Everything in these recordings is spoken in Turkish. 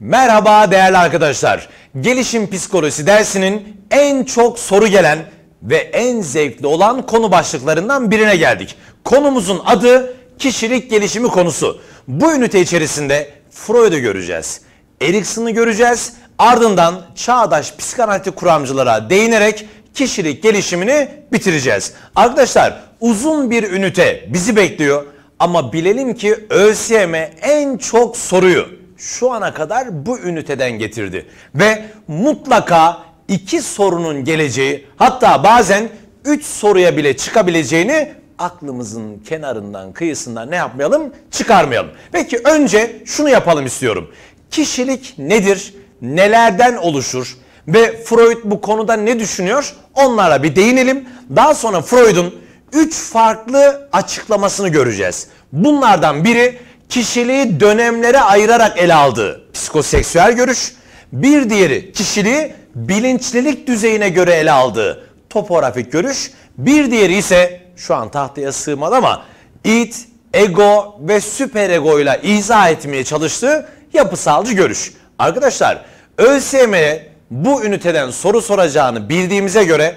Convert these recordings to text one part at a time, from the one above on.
Merhaba değerli arkadaşlar. Gelişim psikolojisi dersinin en çok soru gelen ve en zevkli olan konu başlıklarından birine geldik. Konumuzun adı kişilik gelişimi konusu. Bu ünite içerisinde Freud'u göreceğiz. Erikson'u göreceğiz. Ardından çağdaş psikanalitik kuramcılara değinerek kişilik gelişimini bitireceğiz. Arkadaşlar uzun bir ünite bizi bekliyor ama bilelim ki ÖSYM en çok soruyu şu ana kadar bu üniteden getirdi. Ve mutlaka iki sorunun geleceği hatta bazen üç soruya bile çıkabileceğini aklımızın kenarından kıyısından ne yapmayalım çıkarmayalım. Peki önce şunu yapalım istiyorum. Kişilik nedir? Nelerden oluşur? Ve Freud bu konuda ne düşünüyor? Onlara bir değinelim. Daha sonra Freud'un 3 farklı açıklamasını göreceğiz. Bunlardan biri kişiliği dönemlere ayırarak ele aldığı psikoseksüel görüş, bir diğeri kişiliği bilinçlilik düzeyine göre ele aldığı topografik görüş, bir diğeri ise şu an tahtaya sığmadı ama it, ego ve süperego ile izah etmeye çalıştığı yapısalcı görüş. Arkadaşlar ÖSYM'ye bu üniteden soru soracağını bildiğimize göre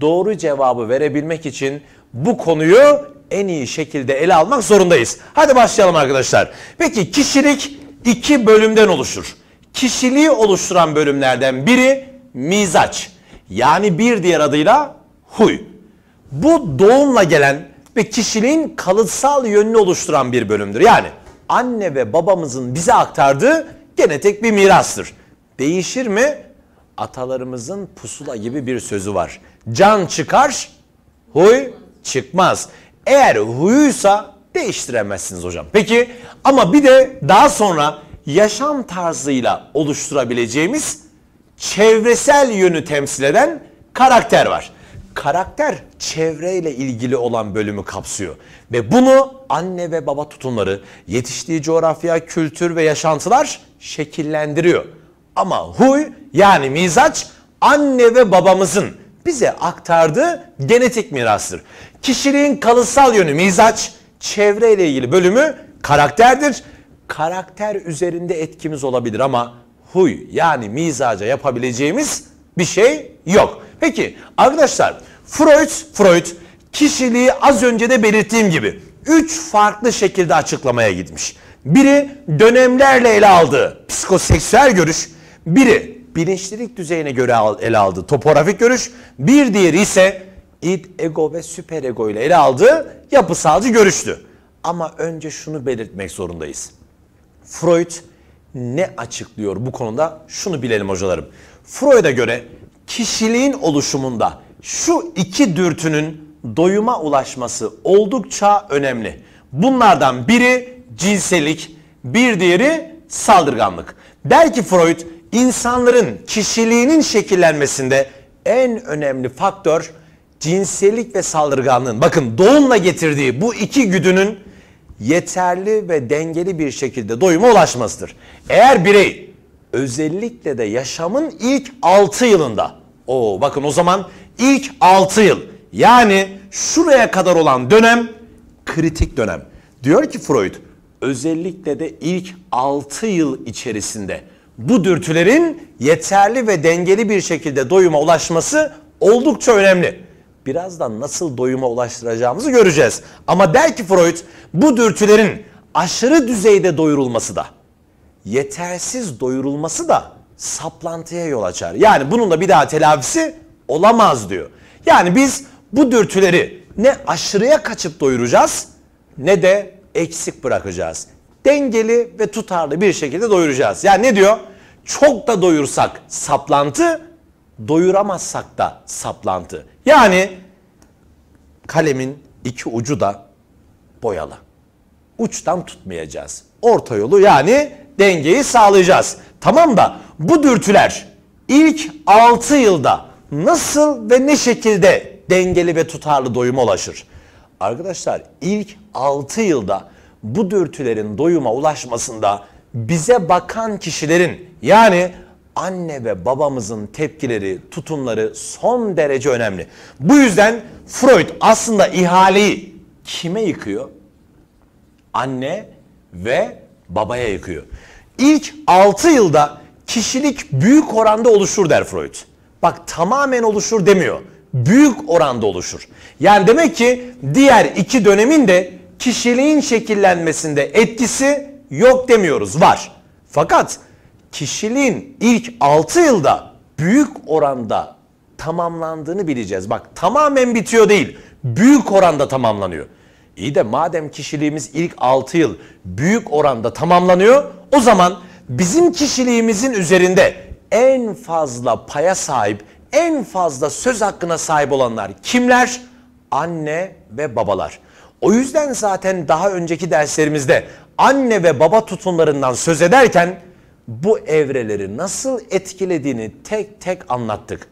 doğru cevabı verebilmek için bu konuyu en iyi şekilde ele almak zorundayız. Hadi başlayalım arkadaşlar. Peki kişilik iki bölümden oluşur. Kişiliği oluşturan bölümlerden biri mizaç. Yani bir diğer adıyla huy. Bu doğumla gelen ve kişiliğin kalıtsal yönünü oluşturan bir bölümdür. Yani anne ve babamızın bize aktardığı genetik bir mirastır. Değişir mi? Atalarımızın pusula gibi bir sözü var. Can çıkar, huy çıkmaz. Eğer huyuysa değiştiremezsiniz hocam. Peki ama bir de daha sonra yaşam tarzıyla oluşturabileceğimiz çevresel yönü temsil eden karakter var. Karakter çevreyle ilgili olan bölümü kapsıyor ve bunu anne ve baba tutumları, yetiştiği coğrafya, kültür ve yaşantılar şekillendiriyor. Ama huy yani mizaç anne ve babamızın bize aktardığı genetik mirastır. Kişiliğin kalıtsal yönü mizaç, çevreyle ilgili bölümü karakterdir. Karakter üzerinde etkimiz olabilir ama huy yani mizaca yapabileceğimiz bir şey yok. Peki arkadaşlar Freud, Freud kişiliği az önce de belirttiğim gibi üç farklı şekilde açıklamaya gitmiş. Biri dönemlerle ele aldığı psikoseksüel görüş, biri bilinçlilik düzeyine göre ele aldı. Topografik görüş. Bir diğeri ise id, ego ve süperego ile ele aldığı yapısalcı görüştü. Ama önce şunu belirtmek zorundayız. Freud ne açıklıyor bu konuda? Şunu bilelim hocalarım. Freud'a göre kişiliğin oluşumunda şu iki dürtünün doyuma ulaşması oldukça önemli. Bunlardan biri cinsellik, bir diğeri saldırganlık. Der ki Freud İnsanların kişiliğinin şekillenmesinde en önemli faktör cinsellik ve saldırganlığın bakın doğumla getirdiği bu iki güdünün yeterli ve dengeli bir şekilde doyuma ulaşmasıdır. Eğer birey özellikle de yaşamın ilk 6 yılında o bakın o zaman ilk 6 yıl yani şuraya kadar olan dönem kritik dönem. Diyor ki Freud özellikle de ilk 6 yıl içerisinde bu dürtülerin yeterli ve dengeli bir şekilde doyuma ulaşması oldukça önemli. Birazdan nasıl doyuma ulaştıracağımızı göreceğiz. Ama der ki Freud bu dürtülerin aşırı düzeyde doyurulması da yetersiz doyurulması da saplantıya yol açar. Yani bunun da bir daha telafisi olamaz diyor. Yani biz bu dürtüleri ne aşırıya kaçıp doyuracağız ne de eksik bırakacağız dengeli ve tutarlı bir şekilde doyuracağız. Yani ne diyor? Çok da doyursak saplantı, doyuramazsak da saplantı. Yani kalemin iki ucu da boyalı. Uçtan tutmayacağız. Orta yolu yani dengeyi sağlayacağız. Tamam da bu dürtüler ilk 6 yılda nasıl ve ne şekilde dengeli ve tutarlı doyuma ulaşır? Arkadaşlar ilk 6 yılda bu dürtülerin doyuma ulaşmasında bize bakan kişilerin yani anne ve babamızın tepkileri, tutumları son derece önemli. Bu yüzden Freud aslında ihaleyi kime yıkıyor? Anne ve babaya yıkıyor. İlk 6 yılda kişilik büyük oranda oluşur der Freud. Bak tamamen oluşur demiyor. Büyük oranda oluşur. Yani demek ki diğer iki dönemin de kişiliğin şekillenmesinde etkisi yok demiyoruz var. Fakat kişiliğin ilk 6 yılda büyük oranda tamamlandığını bileceğiz. Bak tamamen bitiyor değil büyük oranda tamamlanıyor. İyi de madem kişiliğimiz ilk 6 yıl büyük oranda tamamlanıyor o zaman bizim kişiliğimizin üzerinde en fazla paya sahip, en fazla söz hakkına sahip olanlar kimler? Anne ve babalar. O yüzden zaten daha önceki derslerimizde anne ve baba tutumlarından söz ederken bu evreleri nasıl etkilediğini tek tek anlattık.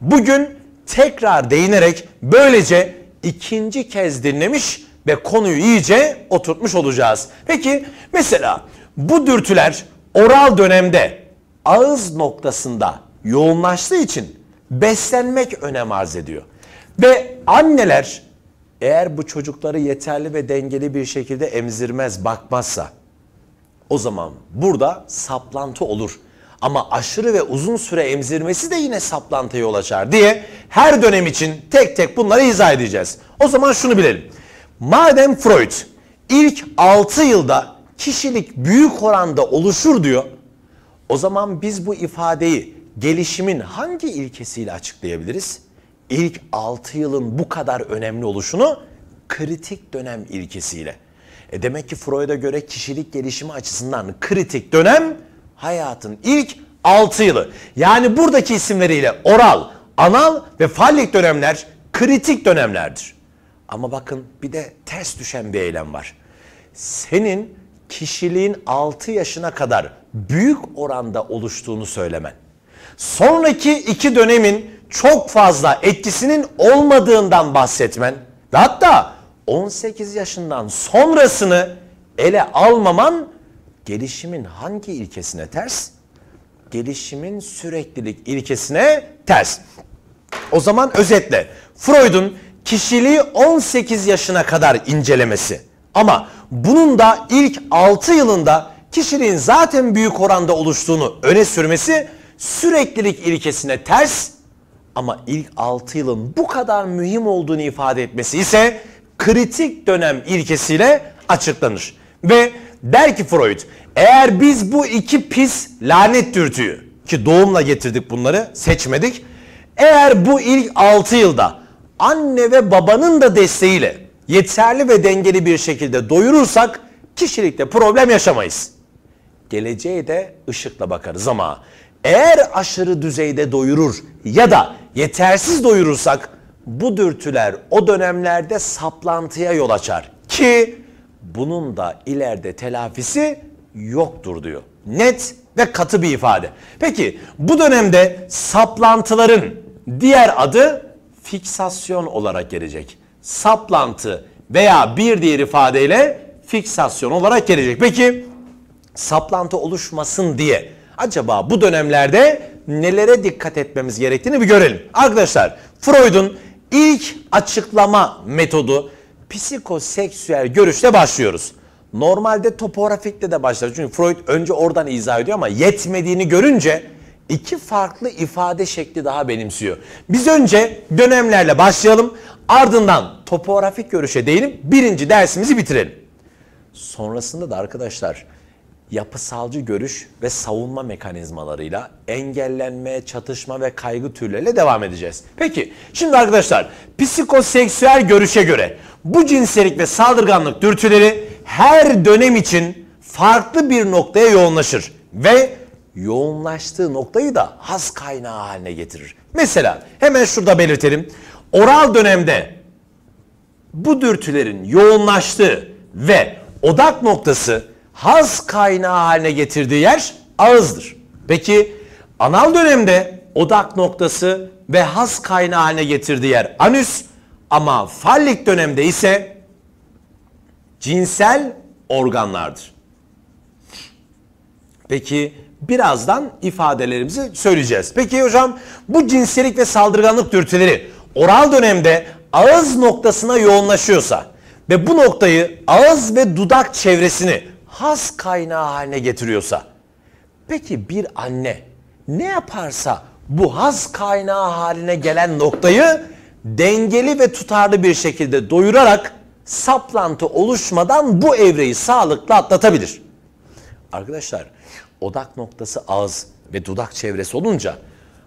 Bugün tekrar değinerek böylece ikinci kez dinlemiş ve konuyu iyice oturtmuş olacağız. Peki mesela bu dürtüler oral dönemde ağız noktasında yoğunlaştığı için beslenmek önem arz ediyor. Ve anneler eğer bu çocukları yeterli ve dengeli bir şekilde emzirmez, bakmazsa o zaman burada saplantı olur. Ama aşırı ve uzun süre emzirmesi de yine saplantıya yol açar diye her dönem için tek tek bunları izah edeceğiz. O zaman şunu bilelim. Madem Freud ilk 6 yılda kişilik büyük oranda oluşur diyor. O zaman biz bu ifadeyi gelişimin hangi ilkesiyle açıklayabiliriz? ilk 6 yılın bu kadar önemli oluşunu kritik dönem ilkesiyle. E demek ki Freud'a göre kişilik gelişimi açısından kritik dönem hayatın ilk 6 yılı. Yani buradaki isimleriyle oral, anal ve fallik dönemler kritik dönemlerdir. Ama bakın bir de ters düşen bir eylem var. Senin kişiliğin 6 yaşına kadar büyük oranda oluştuğunu söylemen. Sonraki iki dönemin çok fazla etkisinin olmadığından bahsetmen ve hatta 18 yaşından sonrasını ele almaman gelişimin hangi ilkesine ters? Gelişimin süreklilik ilkesine ters. O zaman özetle Freud'un kişiliği 18 yaşına kadar incelemesi ama bunun da ilk 6 yılında kişiliğin zaten büyük oranda oluştuğunu öne sürmesi süreklilik ilkesine ters ama ilk 6 yılın bu kadar mühim olduğunu ifade etmesi ise kritik dönem ilkesiyle açıklanır. Ve der ki Freud eğer biz bu iki pis lanet dürtüyü ki doğumla getirdik bunları seçmedik. Eğer bu ilk 6 yılda anne ve babanın da desteğiyle yeterli ve dengeli bir şekilde doyurursak kişilikte problem yaşamayız. Geleceğe de ışıkla bakarız ama eğer aşırı düzeyde doyurur ya da yetersiz doyurursak bu dürtüler o dönemlerde saplantıya yol açar ki bunun da ileride telafisi yoktur diyor. Net ve katı bir ifade. Peki bu dönemde saplantıların diğer adı fiksasyon olarak gelecek. Saplantı veya bir diğer ifadeyle fiksasyon olarak gelecek. Peki saplantı oluşmasın diye acaba bu dönemlerde nelere dikkat etmemiz gerektiğini bir görelim. Arkadaşlar Freud'un ilk açıklama metodu psikoseksüel görüşle başlıyoruz. Normalde topografikle de başlar. Çünkü Freud önce oradan izah ediyor ama yetmediğini görünce iki farklı ifade şekli daha benimsiyor. Biz önce dönemlerle başlayalım. Ardından topografik görüşe değinip birinci dersimizi bitirelim. Sonrasında da arkadaşlar yapısalcı görüş ve savunma mekanizmalarıyla engellenme, çatışma ve kaygı türleriyle devam edeceğiz. Peki şimdi arkadaşlar psikoseksüel görüşe göre bu cinsellik ve saldırganlık dürtüleri her dönem için farklı bir noktaya yoğunlaşır ve yoğunlaştığı noktayı da has kaynağı haline getirir. Mesela hemen şurada belirtelim. Oral dönemde bu dürtülerin yoğunlaştığı ve odak noktası haz kaynağı haline getirdiği yer ağızdır. Peki anal dönemde odak noktası ve haz kaynağı haline getirdiği yer anüs ama fallik dönemde ise cinsel organlardır. Peki birazdan ifadelerimizi söyleyeceğiz. Peki hocam bu cinsellik ve saldırganlık dürtüleri oral dönemde ağız noktasına yoğunlaşıyorsa ve bu noktayı ağız ve dudak çevresini has kaynağı haline getiriyorsa. Peki bir anne ne yaparsa bu haz kaynağı haline gelen noktayı dengeli ve tutarlı bir şekilde doyurarak saplantı oluşmadan bu evreyi sağlıklı atlatabilir. Arkadaşlar odak noktası ağız ve dudak çevresi olunca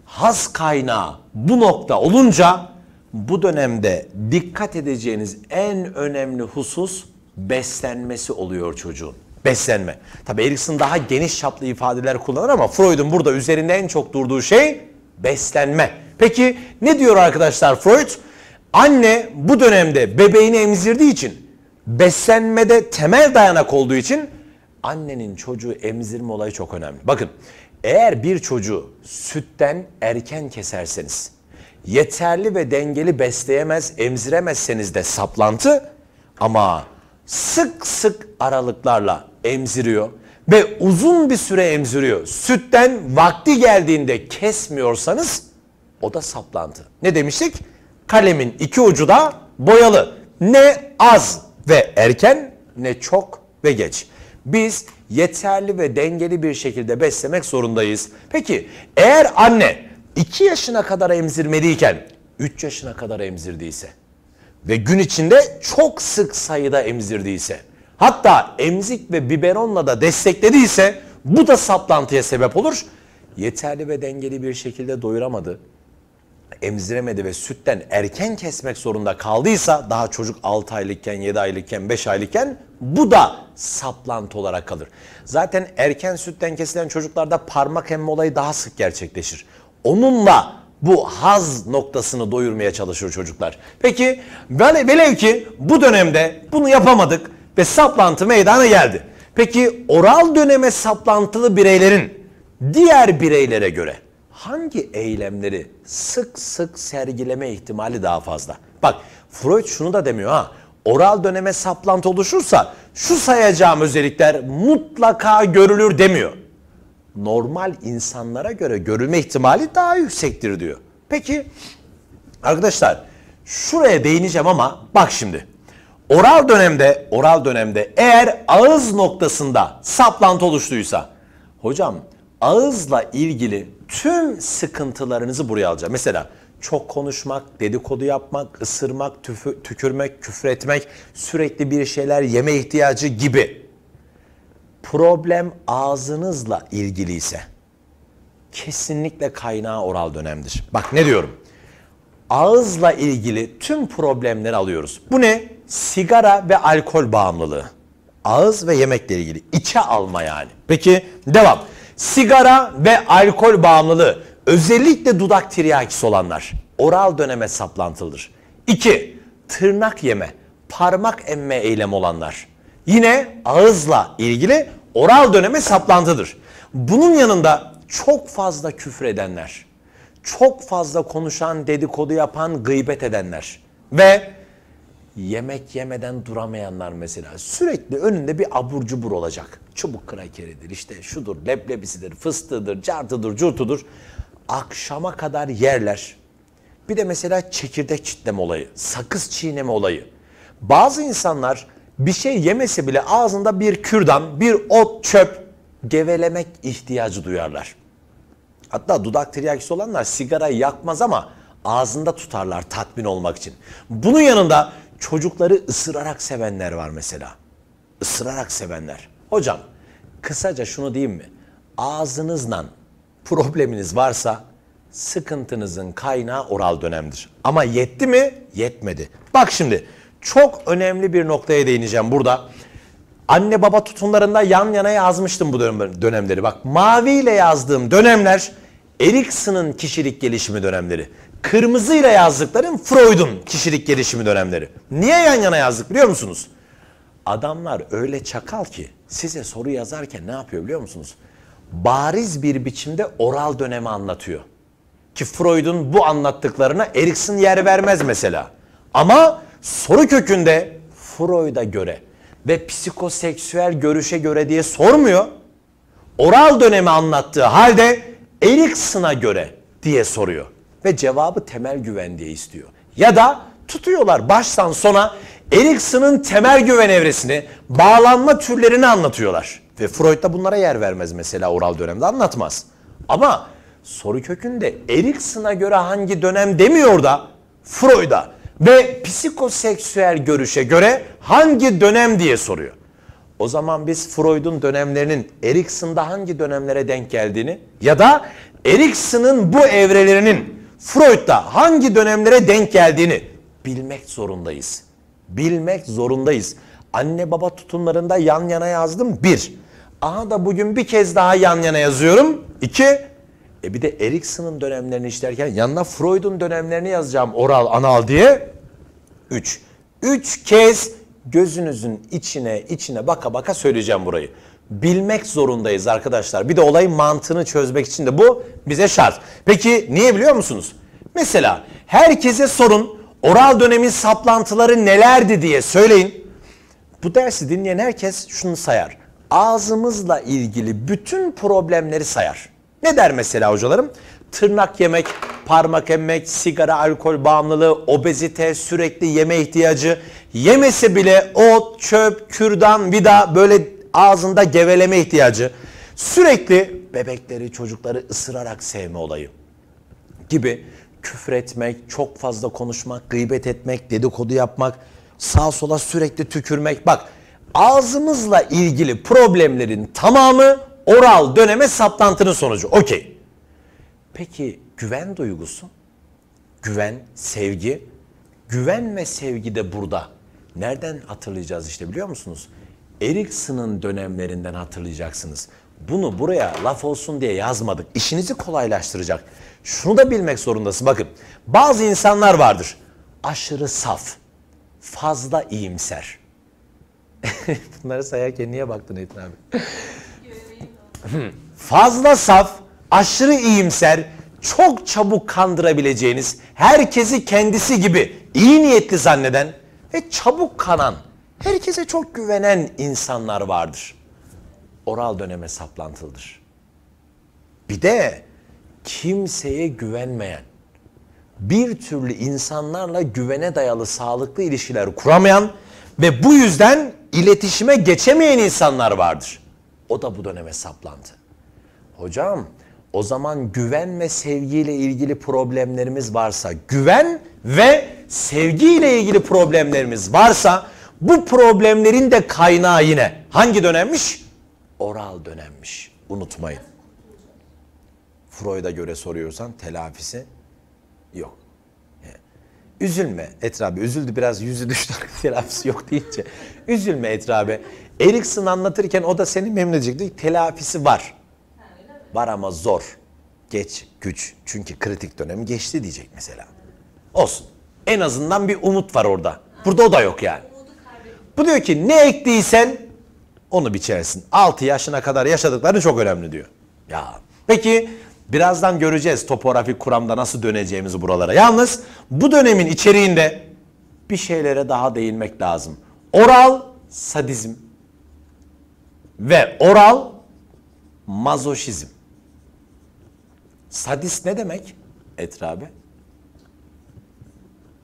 haz kaynağı bu nokta olunca bu dönemde dikkat edeceğiniz en önemli husus beslenmesi oluyor çocuğun beslenme. Tabi Erikson daha geniş çaplı ifadeler kullanır ama Freud'un burada üzerinde en çok durduğu şey beslenme. Peki ne diyor arkadaşlar Freud? Anne bu dönemde bebeğini emzirdiği için beslenmede temel dayanak olduğu için annenin çocuğu emzirme olayı çok önemli. Bakın eğer bir çocuğu sütten erken keserseniz yeterli ve dengeli besleyemez emziremezseniz de saplantı ama sık sık aralıklarla emziriyor ve uzun bir süre emziriyor. Sütten vakti geldiğinde kesmiyorsanız o da saplantı. Ne demiştik? Kalemin iki ucu da boyalı. Ne az ve erken ne çok ve geç. Biz yeterli ve dengeli bir şekilde beslemek zorundayız. Peki eğer anne 2 yaşına kadar emzirmeliyken 3 yaşına kadar emzirdiyse ve gün içinde çok sık sayıda emzirdiyse hatta emzik ve biberonla da desteklediyse bu da saplantıya sebep olur. Yeterli ve dengeli bir şekilde doyuramadı, emziremedi ve sütten erken kesmek zorunda kaldıysa daha çocuk 6 aylıkken, 7 aylıkken, 5 aylıkken bu da saplantı olarak kalır. Zaten erken sütten kesilen çocuklarda parmak emme olayı daha sık gerçekleşir. Onunla bu haz noktasını doyurmaya çalışır çocuklar. Peki vele, velev ki bu dönemde bunu yapamadık ve saplantı meydana geldi. Peki oral döneme saplantılı bireylerin diğer bireylere göre hangi eylemleri sık sık sergileme ihtimali daha fazla? Bak Freud şunu da demiyor ha. Oral döneme saplantı oluşursa şu sayacağım özellikler mutlaka görülür demiyor. Normal insanlara göre görülme ihtimali daha yüksektir diyor. Peki arkadaşlar şuraya değineceğim ama bak şimdi. Oral dönemde, oral dönemde eğer ağız noktasında saplantı oluştuysa hocam ağızla ilgili tüm sıkıntılarınızı buraya alacağım. Mesela çok konuşmak, dedikodu yapmak, ısırmak, tüfü, tükürmek, küfretmek, sürekli bir şeyler yeme ihtiyacı gibi. Problem ağzınızla ilgiliyse kesinlikle kaynağı oral dönemdir. Bak ne diyorum? Ağızla ilgili tüm problemleri alıyoruz. Bu ne? sigara ve alkol bağımlılığı. Ağız ve yemekle ilgili. İçe alma yani. Peki devam. Sigara ve alkol bağımlılığı. Özellikle dudak tiryakisi olanlar. Oral döneme saplantılıdır. 2. Tırnak yeme, parmak emme eylemi olanlar. Yine ağızla ilgili oral döneme saplantıdır. Bunun yanında çok fazla küfür edenler, çok fazla konuşan, dedikodu yapan, gıybet edenler ve yemek yemeden duramayanlar mesela sürekli önünde bir abur cubur olacak. Çubuk krakeridir işte şudur leblebisidir fıstığıdır cartıdır curtudur. Akşama kadar yerler. Bir de mesela çekirdek çitleme olayı, sakız çiğneme olayı. Bazı insanlar bir şey yemese bile ağzında bir kürdan, bir ot, çöp gevelemek ihtiyacı duyarlar. Hatta dudak tiryakisi olanlar sigarayı yakmaz ama ağzında tutarlar tatmin olmak için. Bunun yanında Çocukları ısırarak sevenler var mesela. Isırarak sevenler. Hocam kısaca şunu diyeyim mi? Ağzınızla probleminiz varsa sıkıntınızın kaynağı oral dönemdir. Ama yetti mi? Yetmedi. Bak şimdi çok önemli bir noktaya değineceğim burada. Anne baba tutumlarında yan yana yazmıştım bu dönemleri. Bak mavi ile yazdığım dönemler Erikson'un kişilik gelişimi dönemleri. Kırmızıyla yazdıklarım Freud'un kişilik gelişimi dönemleri. Niye yan yana yazdık biliyor musunuz? Adamlar öyle çakal ki size soru yazarken ne yapıyor biliyor musunuz? Bariz bir biçimde oral dönemi anlatıyor. Ki Freud'un bu anlattıklarına Erikson yer vermez mesela. Ama soru kökünde Freud'a göre ve psikoseksüel görüşe göre diye sormuyor. Oral dönemi anlattığı halde Erikson'a göre diye soruyor ve cevabı temel güven diye istiyor. Ya da tutuyorlar baştan sona Erikson'un temel güven evresini, bağlanma türlerini anlatıyorlar. Ve Freud da bunlara yer vermez mesela oral dönemde anlatmaz. Ama soru kökünde Erikson'a göre hangi dönem demiyor da Freud'a ve psikoseksüel görüşe göre hangi dönem diye soruyor. O zaman biz Freud'un dönemlerinin Erikson'da hangi dönemlere denk geldiğini ya da Erikson'un bu evrelerinin Freud'da hangi dönemlere denk geldiğini bilmek zorundayız. Bilmek zorundayız. Anne baba tutumlarında yan yana yazdım. Bir. Aha da bugün bir kez daha yan yana yazıyorum. İki. E bir de Erikson'un dönemlerini işlerken yanına Freud'un dönemlerini yazacağım oral anal diye. Üç. Üç kez gözünüzün içine içine baka baka söyleyeceğim burayı bilmek zorundayız arkadaşlar. Bir de olayın mantığını çözmek için de bu bize şart. Peki niye biliyor musunuz? Mesela herkese sorun oral dönemin saplantıları nelerdi diye söyleyin. Bu dersi dinleyen herkes şunu sayar. Ağzımızla ilgili bütün problemleri sayar. Ne der mesela hocalarım? Tırnak yemek, parmak emmek, sigara, alkol bağımlılığı, obezite, sürekli yeme ihtiyacı, yemese bile ot, çöp, kürdan, vida böyle ağzında geveleme ihtiyacı, sürekli bebekleri, çocukları ısırarak sevme olayı gibi küfretmek, çok fazla konuşmak, gıybet etmek, dedikodu yapmak, sağ sola sürekli tükürmek. Bak ağzımızla ilgili problemlerin tamamı oral döneme saplantının sonucu. Okey. Peki güven duygusu? Güven, sevgi. Güven ve sevgi de burada. Nereden hatırlayacağız işte biliyor musunuz? Erikson'un dönemlerinden hatırlayacaksınız. Bunu buraya laf olsun diye yazmadık. İşinizi kolaylaştıracak. Şunu da bilmek zorundasın. Bakın bazı insanlar vardır. Aşırı saf, fazla iyimser. Bunları sayarken niye baktın Etin abi? fazla saf, aşırı iyimser, çok çabuk kandırabileceğiniz, herkesi kendisi gibi iyi niyetli zanneden ve çabuk kanan herkese çok güvenen insanlar vardır. Oral döneme saplantılıdır. Bir de kimseye güvenmeyen, bir türlü insanlarla güvene dayalı sağlıklı ilişkiler kuramayan ve bu yüzden iletişime geçemeyen insanlar vardır. O da bu döneme saplantı. Hocam o zaman güven ve sevgiyle ilgili problemlerimiz varsa, güven ve sevgiyle ilgili problemlerimiz varsa bu problemlerin de kaynağı yine hangi dönemmiş? Oral dönemmiş. Unutmayın. Freud'a göre soruyorsan telafisi yok. Üzülme Etrabi. Üzüldü biraz yüzü düştü telafisi yok deyince. Üzülme Etrabi. Erikson anlatırken o da seni memnun edecekti. Telafisi var. Var ama zor. Geç, güç. Çünkü kritik dönemi geçti diyecek mesela. Olsun. En azından bir umut var orada. Burada o da yok yani. Bu diyor ki ne ektiysen onu biçersin. 6 yaşına kadar yaşadıkları çok önemli diyor. Ya peki birazdan göreceğiz topografik kuramda nasıl döneceğimizi buralara. Yalnız bu dönemin içeriğinde bir şeylere daha değinmek lazım. Oral sadizm ve oral mazoşizm. Sadist ne demek etrabe?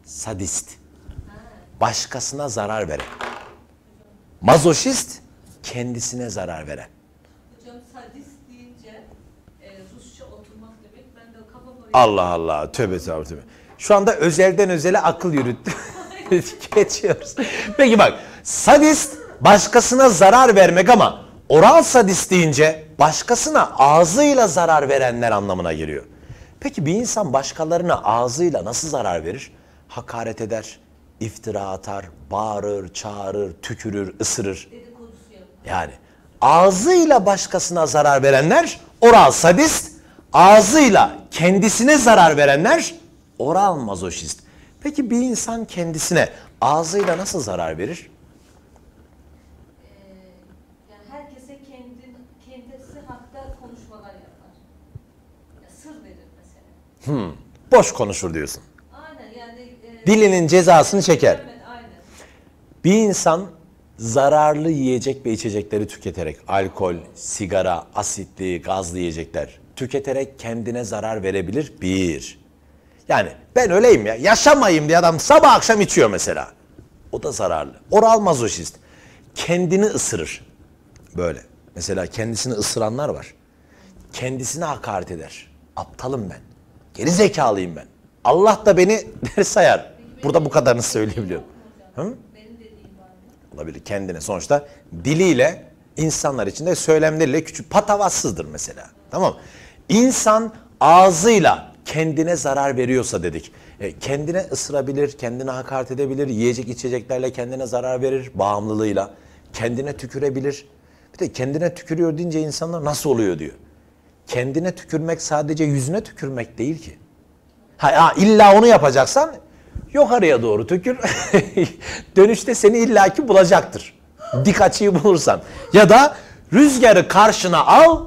Sadist. Başkasına zarar veren. Mazoşist kendisine zarar veren. Hocam sadist deyince e, Rusça oturmak demek ben de kafama... Allah Allah tövbe tövbe. Şu anda özelden özele akıl yürüttü. Geçiyoruz. Peki bak sadist başkasına zarar vermek ama oral sadist deyince başkasına ağzıyla zarar verenler anlamına geliyor. Peki bir insan başkalarına ağzıyla nasıl zarar verir? Hakaret eder, iftira atar, bağırır, çağırır, tükürür, ısırır. Yani ağzıyla başkasına zarar verenler oral sadist, ağzıyla kendisine zarar verenler oral mazoşist. Peki bir insan kendisine ağzıyla nasıl zarar verir? Hmm. Boş konuşur diyorsun dilinin cezasını çeker. Bir insan zararlı yiyecek ve içecekleri tüketerek, alkol, sigara, asitli, gazlı yiyecekler tüketerek kendine zarar verebilir. Bir. Yani ben öleyim ya, yaşamayayım diye adam sabah akşam içiyor mesela. O da zararlı. Oral mazoşist. Kendini ısırır. Böyle. Mesela kendisini ısıranlar var. Kendisine hakaret eder. Aptalım ben. Geri zekalıyım ben. Allah da beni ders sayar. Burada bu kadarını söyleyebiliyorum. Hı? Olabilir kendine sonuçta diliyle insanlar içinde söylemleriyle küçük patavatsızdır mesela. Tamam İnsan ağzıyla kendine zarar veriyorsa dedik. E, kendine ısırabilir, kendine hakaret edebilir, yiyecek içeceklerle kendine zarar verir bağımlılığıyla. Kendine tükürebilir. Bir de kendine tükürüyor deyince insanlar nasıl oluyor diyor. Kendine tükürmek sadece yüzüne tükürmek değil ki. Ha, ha illa onu yapacaksan yukarıya doğru tükür Dönüşte seni illaki bulacaktır. Dik açıyı bulursan. Ya da rüzgarı karşına al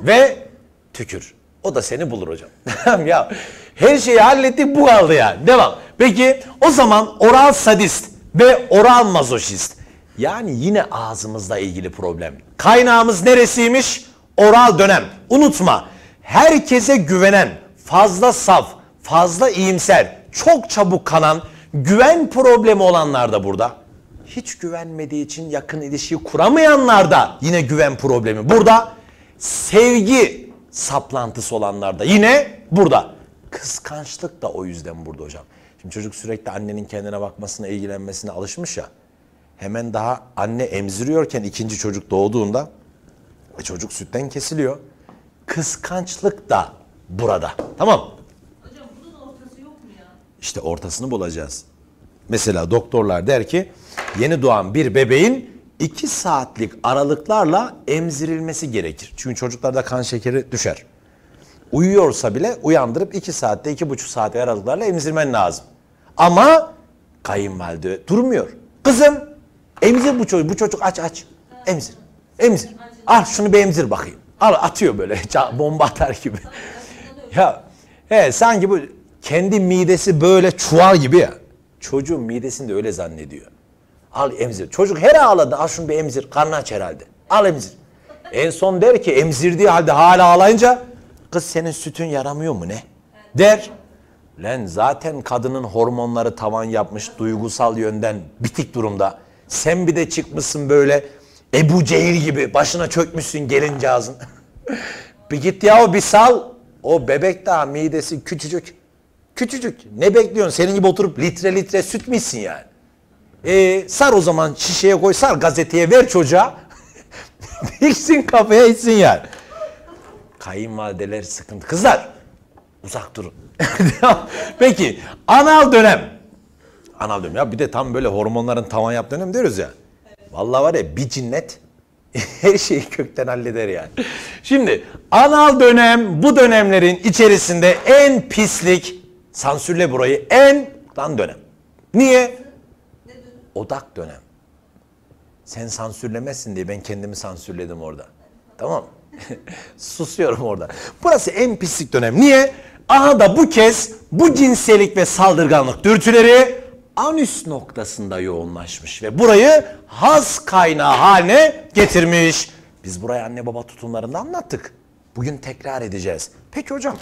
ve tükür. O da seni bulur hocam. ya her şeyi hallettik bu kaldı yani. Devam. Peki o zaman oral sadist ve oral mazoşist. Yani yine ağzımızla ilgili problem. Kaynağımız neresiymiş? Oral dönem. Unutma. Herkese güvenen, fazla saf, fazla iyimser, çok çabuk kalan, güven problemi olanlar da burada. Hiç güvenmediği için yakın ilişkiyi kuramayanlar da yine güven problemi. Burada sevgi saplantısı olanlar da yine burada. Kıskançlık da o yüzden burada hocam. Şimdi çocuk sürekli annenin kendine bakmasına, ilgilenmesine alışmış ya. Hemen daha anne emziriyorken ikinci çocuk doğduğunda e çocuk sütten kesiliyor. Kıskançlık da burada. Tamam işte ortasını bulacağız. Mesela doktorlar der ki yeni doğan bir bebeğin 2 saatlik aralıklarla emzirilmesi gerekir. Çünkü çocuklarda kan şekeri düşer. Uyuyorsa bile uyandırıp 2 saatte 2,5 saate aralıklarla emzirmen lazım. Ama kayınvalide durmuyor. Kızım emzir bu çocuğu Bu çocuk aç aç. Emzir. Emzir. Al şunu bir emzir bakayım. Al atıyor böyle bomba atar gibi. ya he, sanki bu kendi midesi böyle çuval gibi ya. Çocuğun midesini de öyle zannediyor. Al emzir. Çocuk her ağladı. Al şunu bir emzir. Karnı aç herhalde. Al emzir. En son der ki emzirdiği halde hala ağlayınca kız senin sütün yaramıyor mu ne? Der. Lan zaten kadının hormonları tavan yapmış duygusal yönden bitik durumda. Sen bir de çıkmışsın böyle Ebu Cehil gibi başına çökmüşsün gelincağızın. bir git ya o bir sal. O bebek daha midesi küçücük. Küçücük. Ne bekliyorsun? Senin gibi oturup litre litre süt mü içsin yani? Ee, sar o zaman şişeye koy, sar gazeteye, ver çocuğa. içsin kafaya içsin yani. Kayınvalideler sıkıntı. Kızlar uzak durun. Peki anal dönem. Anal dönem ya bir de tam böyle hormonların tavan yap dönem diyoruz ya. Vallahi var ya bir cinnet her şeyi kökten halleder yani. Şimdi anal dönem bu dönemlerin içerisinde en pislik, Sansürle burayı en dan dönem. Niye? Odak dönem. Sen sansürlemezsin diye ben kendimi sansürledim orada. Tamam Susuyorum orada. Burası en pislik dönem. Niye? Aha da bu kez bu cinsellik ve saldırganlık dürtüleri anüs noktasında yoğunlaşmış ve burayı haz kaynağı haline getirmiş. Biz buraya anne baba tutumlarını anlattık. Bugün tekrar edeceğiz. Peki hocam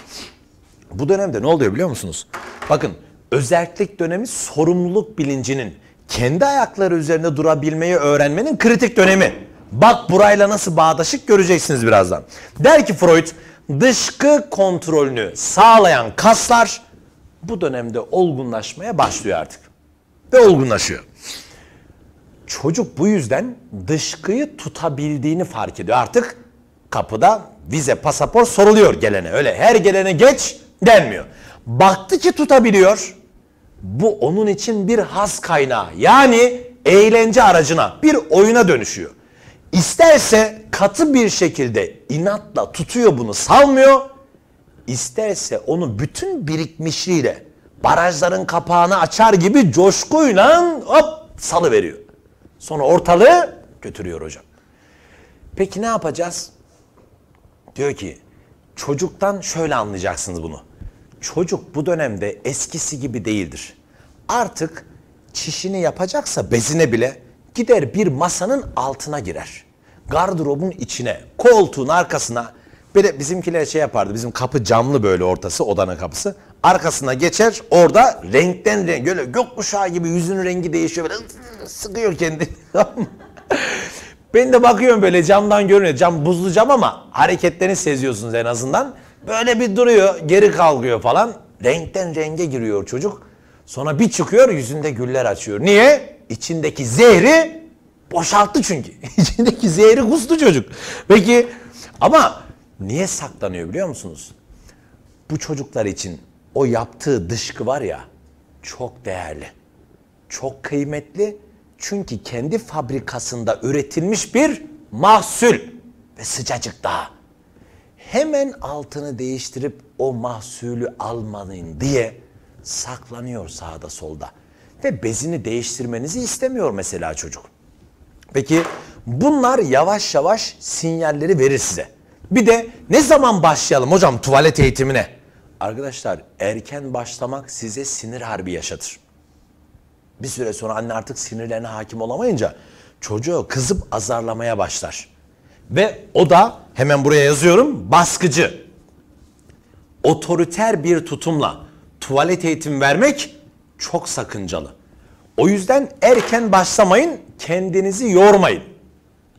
bu dönemde ne oluyor biliyor musunuz? Bakın özellik dönemi sorumluluk bilincinin kendi ayakları üzerinde durabilmeyi öğrenmenin kritik dönemi. Bak burayla nasıl bağdaşık göreceksiniz birazdan. Der ki Freud dışkı kontrolünü sağlayan kaslar bu dönemde olgunlaşmaya başlıyor artık. Ve olgunlaşıyor. Çocuk bu yüzden dışkıyı tutabildiğini fark ediyor. Artık kapıda vize, pasaport soruluyor gelene. Öyle her gelene geç denmiyor. Baktı ki tutabiliyor. Bu onun için bir has kaynağı. Yani eğlence aracına, bir oyuna dönüşüyor. İsterse katı bir şekilde inatla tutuyor bunu salmıyor. İsterse onu bütün birikmişliğiyle barajların kapağını açar gibi coşkuyla hop salı veriyor. Sonra ortalığı götürüyor hocam. Peki ne yapacağız? Diyor ki çocuktan şöyle anlayacaksınız bunu çocuk bu dönemde eskisi gibi değildir. Artık çişini yapacaksa bezine bile gider bir masanın altına girer. Gardırobun içine, koltuğun arkasına böyle bizimkiler şey yapardı. Bizim kapı camlı böyle ortası odanın kapısı. Arkasına geçer orada renkten renk böyle gökkuşağı gibi yüzünün rengi değişiyor böyle sıkıyor kendini. ben de bakıyorum böyle camdan görünüyor. Cam buzlu cam ama hareketlerini seziyorsunuz en azından. Böyle bir duruyor, geri kalkıyor falan. Renkten renge giriyor çocuk. Sonra bir çıkıyor, yüzünde güller açıyor. Niye? İçindeki zehri boşalttı çünkü. İçindeki zehri kustu çocuk. Peki ama niye saklanıyor biliyor musunuz? Bu çocuklar için o yaptığı dışkı var ya çok değerli. Çok kıymetli. Çünkü kendi fabrikasında üretilmiş bir mahsul ve sıcacık daha hemen altını değiştirip o mahsulü almalıyım diye saklanıyor sağda solda. Ve bezini değiştirmenizi istemiyor mesela çocuk. Peki bunlar yavaş yavaş sinyalleri verir size. Bir de ne zaman başlayalım hocam tuvalet eğitimine? Arkadaşlar erken başlamak size sinir harbi yaşatır. Bir süre sonra anne artık sinirlerine hakim olamayınca çocuğu kızıp azarlamaya başlar. Ve o da hemen buraya yazıyorum. Baskıcı, otoriter bir tutumla tuvalet eğitim vermek çok sakıncalı. O yüzden erken başlamayın, kendinizi yormayın.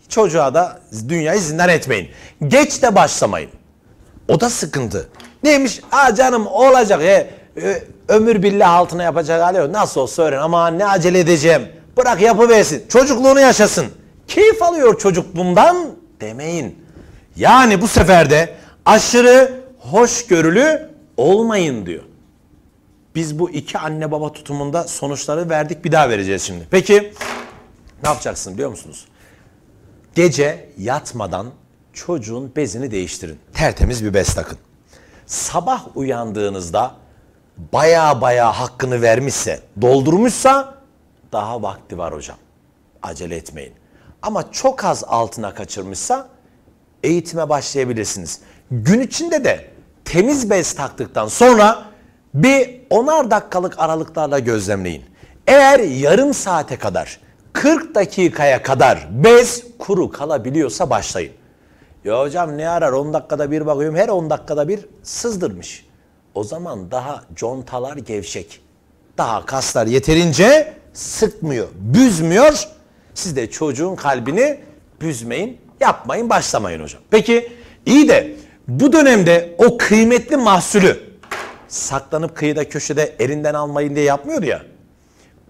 Çocuğa da dünyayı zindan etmeyin. Geç de başlamayın. O da sıkıntı. Neymiş? Aa canım olacak. E, e, ömür billah altına yapacak hali yok. Nasıl olsa öğren. Ama ne acele edeceğim. Bırak yapıversin. Çocukluğunu yaşasın. Keyif alıyor çocuk bundan demeyin. Yani bu sefer de aşırı hoşgörülü olmayın diyor. Biz bu iki anne baba tutumunda sonuçları verdik bir daha vereceğiz şimdi. Peki ne yapacaksın biliyor musunuz? Gece yatmadan çocuğun bezini değiştirin. Tertemiz bir bez takın. Sabah uyandığınızda baya baya hakkını vermişse, doldurmuşsa daha vakti var hocam. Acele etmeyin. Ama çok az altına kaçırmışsa eğitime başlayabilirsiniz. Gün içinde de temiz bez taktıktan sonra bir onar dakikalık aralıklarla gözlemleyin. Eğer yarım saate kadar 40 dakikaya kadar bez kuru kalabiliyorsa başlayın. Ya hocam ne arar 10 dakikada bir bakıyorum her 10 dakikada bir sızdırmış. O zaman daha contalar gevşek. Daha kaslar yeterince sıkmıyor, büzmüyor. Siz de çocuğun kalbini büzmeyin, Yapmayın başlamayın hocam. Peki iyi de bu dönemde o kıymetli mahsulü saklanıp kıyıda köşede elinden almayın diye yapmıyor ya.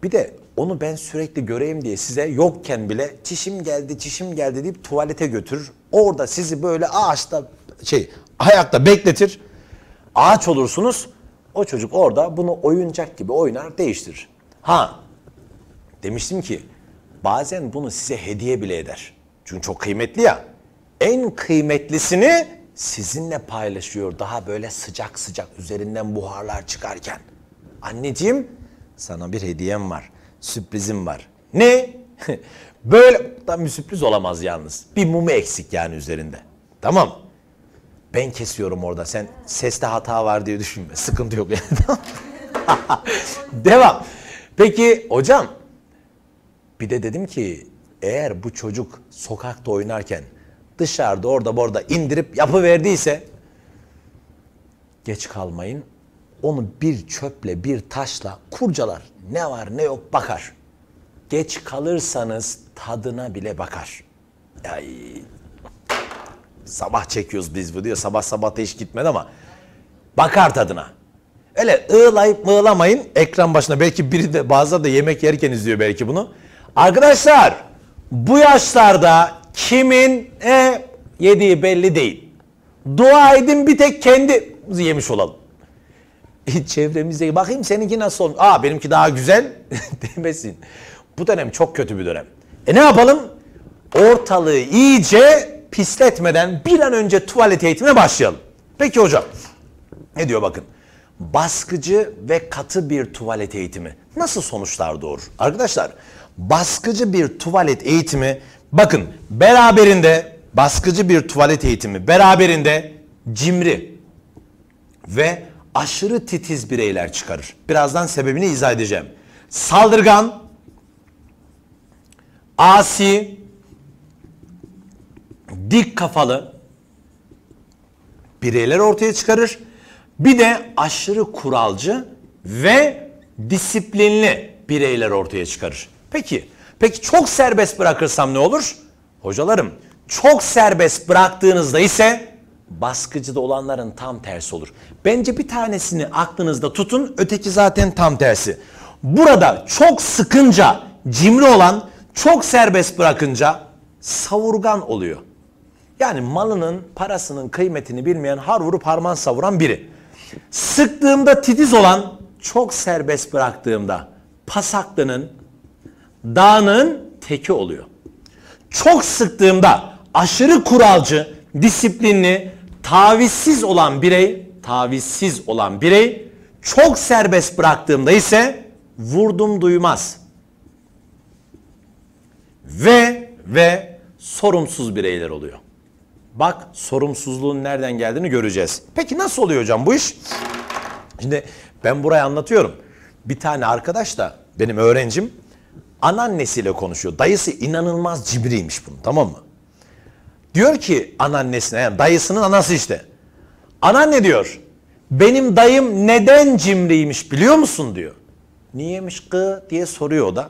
Bir de onu ben sürekli göreyim diye size yokken bile çişim geldi çişim geldi deyip tuvalete götürür. Orada sizi böyle ağaçta şey ayakta bekletir. Ağaç olursunuz. O çocuk orada bunu oyuncak gibi oynar değiştirir. Ha demiştim ki bazen bunu size hediye bile eder. Çünkü çok kıymetli ya. En kıymetlisini sizinle paylaşıyor daha böyle sıcak sıcak üzerinden buharlar çıkarken. Anneciğim sana bir hediyem var. Sürprizim var. Ne? böyle tam bir sürpriz olamaz yalnız. Bir mumu eksik yani üzerinde. Tamam. Ben kesiyorum orada. Sen seste hata var diye düşünme. Sıkıntı yok yani. Devam. Peki hocam bir de dedim ki eğer bu çocuk sokakta oynarken dışarıda orada burada indirip yapı verdiyse geç kalmayın. Onu bir çöple bir taşla kurcalar. Ne var ne yok bakar. Geç kalırsanız tadına bile bakar. Ay. Sabah çekiyoruz biz bu diyor. Sabah sabah da hiç gitmedi ama bakar tadına. Öyle ığlayıp mığlamayın. Ekran başına belki biri de bazıları da yemek yerken izliyor belki bunu. Arkadaşlar bu yaşlarda kimin e, yediği belli değil. Dua edin bir tek kendi yemiş olalım. E, çevremizde bakayım seninki nasıl olmuş. Aa benimki daha güzel demesin. Bu dönem çok kötü bir dönem. E ne yapalım? Ortalığı iyice pisletmeden bir an önce tuvalet eğitimine başlayalım. Peki hocam ne diyor bakın. Baskıcı ve katı bir tuvalet eğitimi nasıl sonuçlar doğur? Arkadaşlar baskıcı bir tuvalet eğitimi bakın beraberinde baskıcı bir tuvalet eğitimi beraberinde cimri ve aşırı titiz bireyler çıkarır. Birazdan sebebini izah edeceğim. Saldırgan, asi, dik kafalı bireyler ortaya çıkarır. Bir de aşırı kuralcı ve disiplinli bireyler ortaya çıkarır. Peki, peki çok serbest bırakırsam ne olur? Hocalarım, çok serbest bıraktığınızda ise baskıcıda olanların tam tersi olur. Bence bir tanesini aklınızda tutun, öteki zaten tam tersi. Burada çok sıkınca cimri olan, çok serbest bırakınca savurgan oluyor. Yani malının, parasının kıymetini bilmeyen har vurup harman savuran biri. Sıktığımda titiz olan, çok serbest bıraktığımda pasaklının, dağının teki oluyor. Çok sıktığımda aşırı kuralcı, disiplinli, tavizsiz olan birey, tavizsiz olan birey çok serbest bıraktığımda ise vurdum duymaz. Ve ve sorumsuz bireyler oluyor. Bak sorumsuzluğun nereden geldiğini göreceğiz. Peki nasıl oluyor hocam bu iş? Şimdi ben burayı anlatıyorum. Bir tane arkadaş da benim öğrencim anneannesiyle konuşuyor. Dayısı inanılmaz cibriymiş bunu, tamam mı? Diyor ki anneannesine yani dayısının anası işte. Anneanne diyor benim dayım neden cimriymiş biliyor musun diyor. Niyemiş kı diye soruyor o da.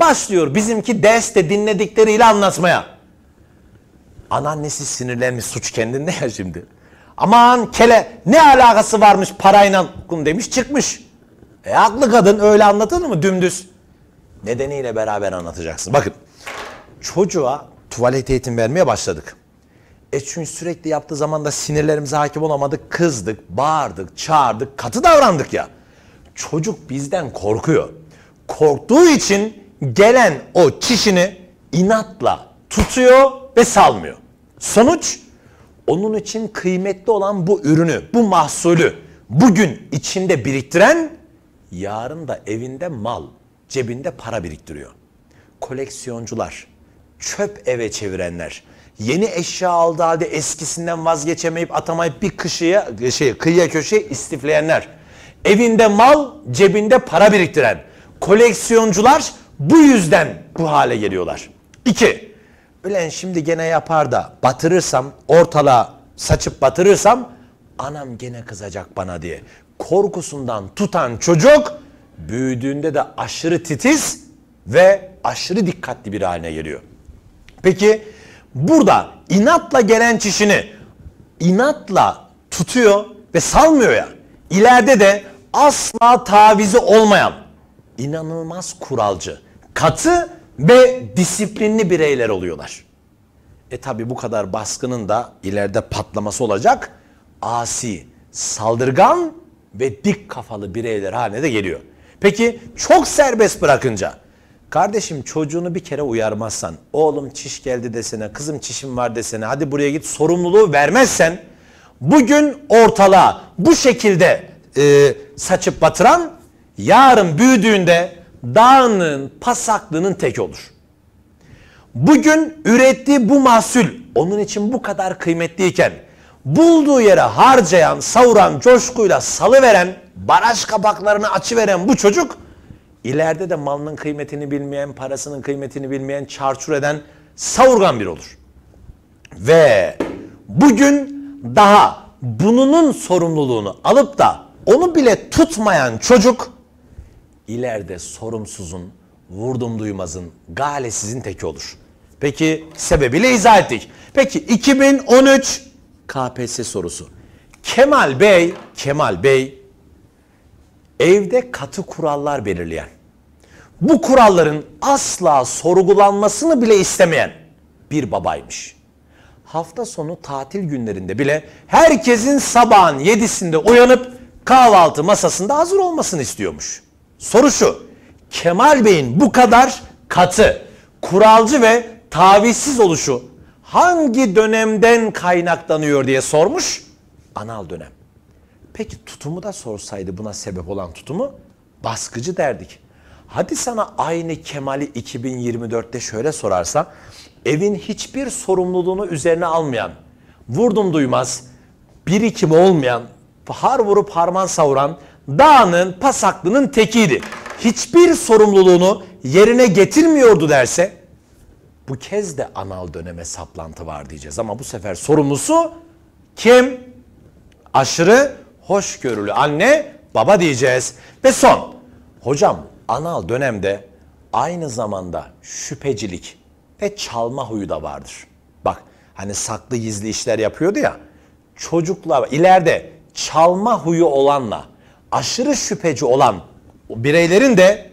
Başlıyor bizimki derste dinledikleriyle anlatmaya. Anneannesi sinirlenmiş suç kendinde ya şimdi. Aman kele ne alakası varmış parayla demiş çıkmış. E haklı kadın öyle anlatılır mı dümdüz? Nedeniyle beraber anlatacaksın. Bakın çocuğa tuvalet eğitim vermeye başladık. E çünkü sürekli yaptığı zaman da sinirlerimize hakim olamadık. Kızdık, bağırdık, çağırdık, katı davrandık ya. Çocuk bizden korkuyor. Korktuğu için gelen o çişini inatla tutuyor ve salmıyor. Sonuç onun için kıymetli olan bu ürünü, bu mahsulü bugün içinde biriktiren yarın da evinde mal, cebinde para biriktiriyor. Koleksiyoncular, çöp eve çevirenler, yeni eşya aldığı halde eskisinden vazgeçemeyip atamayıp bir kışıya, şey, kıyıya köşeye istifleyenler, evinde mal, cebinde para biriktiren koleksiyoncular bu yüzden bu hale geliyorlar. İki, Ölen şimdi gene yapar da batırırsam, ortala saçıp batırırsam anam gene kızacak bana diye korkusundan tutan çocuk büyüdüğünde de aşırı titiz ve aşırı dikkatli bir haline geliyor. Peki burada inatla gelen kişini inatla tutuyor ve salmıyor ya. İleride de asla tavizi olmayan inanılmaz kuralcı, katı ve disiplinli bireyler oluyorlar. E tabi bu kadar baskının da ileride patlaması olacak. Asi, saldırgan ve dik kafalı bireyler haline de geliyor. Peki çok serbest bırakınca Kardeşim çocuğunu bir kere uyarmazsan, oğlum çiş geldi desene, kızım çişim var desene, hadi buraya git sorumluluğu vermezsen, bugün ortalığa bu şekilde e, saçıp batıran, yarın büyüdüğünde dağının pasaklının tek olur. Bugün ürettiği bu mahsul, onun için bu kadar kıymetliyken, bulduğu yere harcayan, savuran, coşkuyla salıveren, baraj kapaklarını açıveren bu çocuk ileride de malının kıymetini bilmeyen, parasının kıymetini bilmeyen, çarçur eden savurgan bir olur. Ve bugün daha bununun sorumluluğunu alıp da onu bile tutmayan çocuk ileride sorumsuzun, vurdum duymazın, galesizin teki olur. Peki sebebiyle izah ettik. Peki 2013 KPSS sorusu. Kemal Bey, Kemal Bey evde katı kurallar belirleyen, bu kuralların asla sorgulanmasını bile istemeyen bir babaymış. Hafta sonu tatil günlerinde bile herkesin sabahın yedisinde uyanıp kahvaltı masasında hazır olmasını istiyormuş. Soru şu, Kemal Bey'in bu kadar katı, kuralcı ve tavizsiz oluşu hangi dönemden kaynaklanıyor diye sormuş. Anal dönem. Peki tutumu da sorsaydı buna sebep olan tutumu baskıcı derdik. Hadi sana aynı Kemal'i 2024'te şöyle sorarsa evin hiçbir sorumluluğunu üzerine almayan, vurdum duymaz, birikimi olmayan, har vurup harman savuran dağının pasaklının tekiydi. Hiçbir sorumluluğunu yerine getirmiyordu derse bu kez de anal döneme saplantı var diyeceğiz ama bu sefer sorumlusu kim? Aşırı hoşgörülü anne baba diyeceğiz. Ve son hocam anal dönemde aynı zamanda şüphecilik ve çalma huyu da vardır. Bak hani saklı gizli işler yapıyordu ya çocuklar ileride çalma huyu olanla aşırı şüpheci olan bireylerin de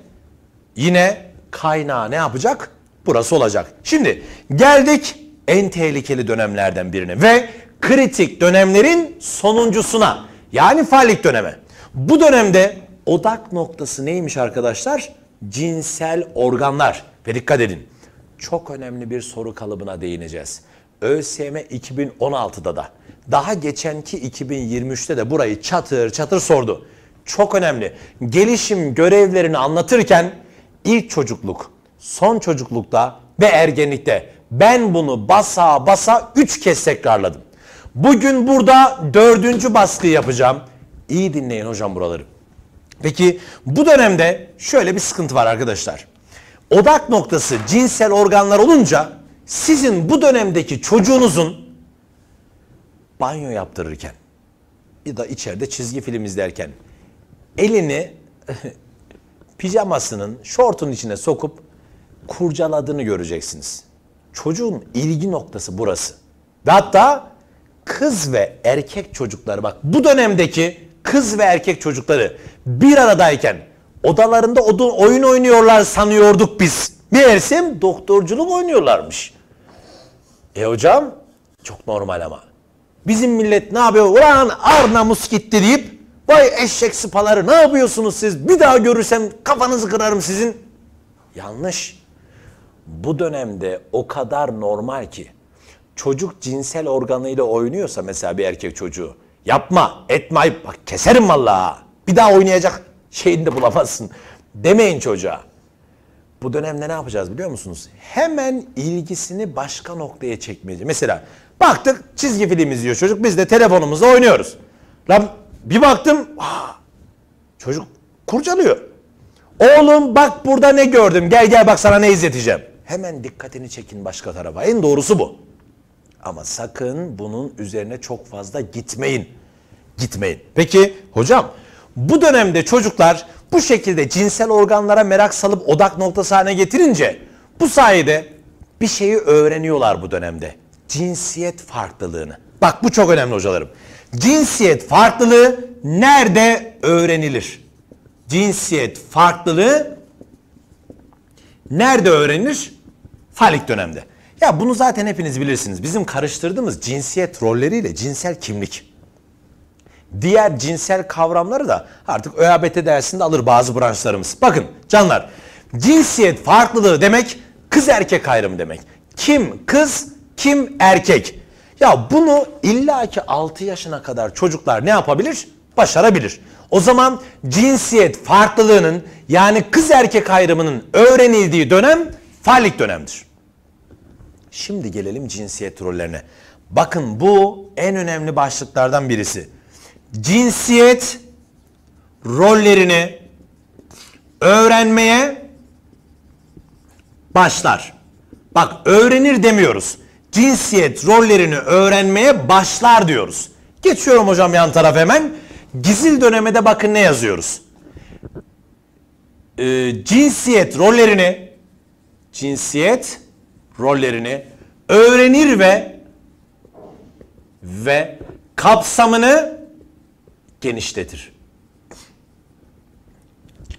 yine kaynağı ne yapacak? Burası olacak. Şimdi geldik en tehlikeli dönemlerden birine ve kritik dönemlerin sonuncusuna yani faallik döneme. Bu dönemde odak noktası neymiş arkadaşlar? Cinsel organlar. Ve dikkat edin çok önemli bir soru kalıbına değineceğiz. ÖSYM 2016'da da daha geçenki 2023'te de burayı çatır çatır sordu. Çok önemli. Gelişim görevlerini anlatırken ilk çocukluk, son çocuklukta ve ergenlikte ben bunu basa basa 3 kez tekrarladım. Bugün burada dördüncü baskıyı yapacağım. İyi dinleyin hocam buraları. Peki bu dönemde şöyle bir sıkıntı var arkadaşlar. Odak noktası cinsel organlar olunca sizin bu dönemdeki çocuğunuzun banyo yaptırırken ya da içeride çizgi film izlerken elini pijamasının şortun içine sokup kurcaladığını göreceksiniz. Çocuğun ilgi noktası burası. Ve hatta kız ve erkek çocukları bak bu dönemdeki kız ve erkek çocukları bir aradayken odalarında oyun oynuyorlar sanıyorduk biz. Meğersem doktorculuk oynuyorlarmış. E hocam çok normal ama. Bizim millet ne yapıyor? Ulan ar namus gitti deyip vay eşek sıpaları ne yapıyorsunuz siz? Bir daha görürsem kafanızı kırarım sizin. Yanlış bu dönemde o kadar normal ki çocuk cinsel organıyla oynuyorsa mesela bir erkek çocuğu yapma etme bak keserim vallahi bir daha oynayacak şeyini de bulamazsın demeyin çocuğa. Bu dönemde ne yapacağız biliyor musunuz? Hemen ilgisini başka noktaya çekmeyeceğiz. Mesela baktık çizgi film izliyor çocuk biz de telefonumuzla oynuyoruz. Lan bir baktım aa, çocuk kurcalıyor. Oğlum bak burada ne gördüm gel gel bak sana ne izleteceğim hemen dikkatini çekin başka tarafa. En doğrusu bu. Ama sakın bunun üzerine çok fazla gitmeyin. Gitmeyin. Peki hocam bu dönemde çocuklar bu şekilde cinsel organlara merak salıp odak noktası haline getirince bu sayede bir şeyi öğreniyorlar bu dönemde. Cinsiyet farklılığını. Bak bu çok önemli hocalarım. Cinsiyet farklılığı nerede öğrenilir? Cinsiyet farklılığı nerede öğrenilir? Falik dönemde. Ya bunu zaten hepiniz bilirsiniz. Bizim karıştırdığımız cinsiyet rolleriyle cinsel kimlik. Diğer cinsel kavramları da artık ÖABT dersinde alır bazı branşlarımız. Bakın canlar cinsiyet farklılığı demek kız erkek ayrımı demek. Kim kız kim erkek. Ya bunu illaki 6 yaşına kadar çocuklar ne yapabilir? Başarabilir. O zaman cinsiyet farklılığının yani kız erkek ayrımının öğrenildiği dönem falik dönemdir. Şimdi gelelim cinsiyet rollerine. Bakın bu en önemli başlıklardan birisi. Cinsiyet rollerini öğrenmeye başlar. Bak öğrenir demiyoruz. Cinsiyet rollerini öğrenmeye başlar diyoruz. Geçiyorum hocam yan taraf hemen. Gizil döneme de bakın ne yazıyoruz. Ee, cinsiyet rollerini cinsiyet rollerini öğrenir ve ve kapsamını genişletir.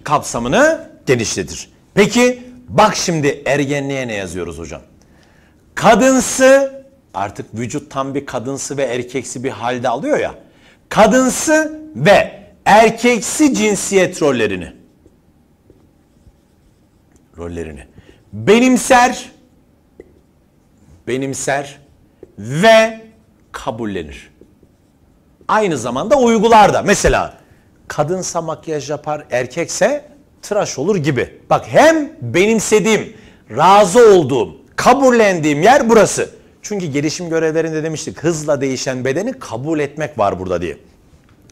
Kapsamını genişletir. Peki bak şimdi ergenliğe ne yazıyoruz hocam? Kadınsı artık vücut tam bir kadınsı ve erkeksi bir halde alıyor ya. Kadınsı ve erkeksi cinsiyet rollerini rollerini benimser benimser ve kabullenir. Aynı zamanda uygular da. Mesela kadınsa makyaj yapar, erkekse tıraş olur gibi. Bak hem benimsediğim, razı olduğum, kabullendiğim yer burası. Çünkü gelişim görevlerinde demiştik hızla değişen bedeni kabul etmek var burada diye.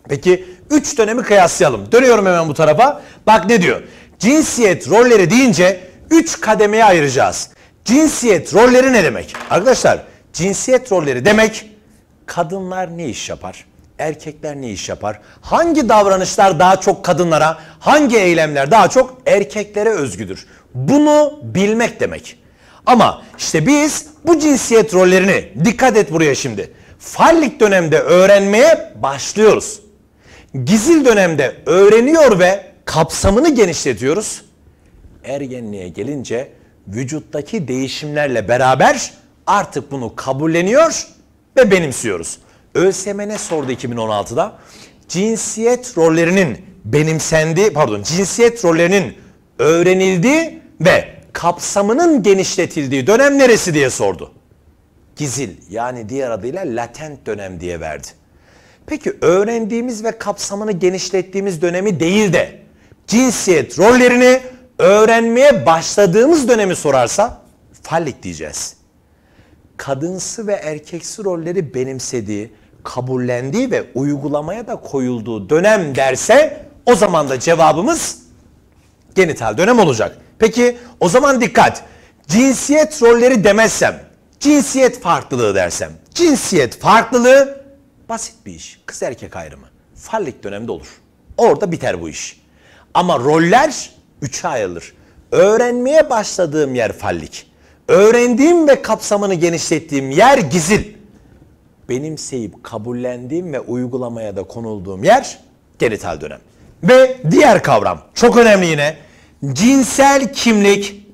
Peki 3 dönemi kıyaslayalım. Dönüyorum hemen bu tarafa. Bak ne diyor? Cinsiyet rolleri deyince 3 kademeye ayıracağız. Cinsiyet rolleri ne demek? Arkadaşlar cinsiyet rolleri demek kadınlar ne iş yapar? Erkekler ne iş yapar? Hangi davranışlar daha çok kadınlara, hangi eylemler daha çok erkeklere özgüdür? Bunu bilmek demek. Ama işte biz bu cinsiyet rollerini dikkat et buraya şimdi. Fallik dönemde öğrenmeye başlıyoruz. Gizil dönemde öğreniyor ve kapsamını genişletiyoruz. Ergenliğe gelince vücuttaki değişimlerle beraber artık bunu kabulleniyor ve benimsiyoruz. ÖSYM ne sordu 2016'da? Cinsiyet rollerinin benimsendi, pardon cinsiyet rollerinin öğrenildiği ve kapsamının genişletildiği dönem neresi diye sordu. Gizil yani diğer adıyla latent dönem diye verdi. Peki öğrendiğimiz ve kapsamını genişlettiğimiz dönemi değil de cinsiyet rollerini öğrenmeye başladığımız dönemi sorarsa fallik diyeceğiz. Kadınsı ve erkeksi rolleri benimsediği, kabullendiği ve uygulamaya da koyulduğu dönem derse o zaman da cevabımız genital dönem olacak. Peki o zaman dikkat. Cinsiyet rolleri demezsem, cinsiyet farklılığı dersem, cinsiyet farklılığı basit bir iş. Kız erkek ayrımı. Fallik dönemde olur. Orada biter bu iş. Ama roller Üçe ayrılır. Öğrenmeye başladığım yer fallik. Öğrendiğim ve kapsamını genişlettiğim yer gizil. Benimseyip kabullendiğim ve uygulamaya da konulduğum yer genital dönem. Ve diğer kavram çok önemli yine. Cinsel kimlik.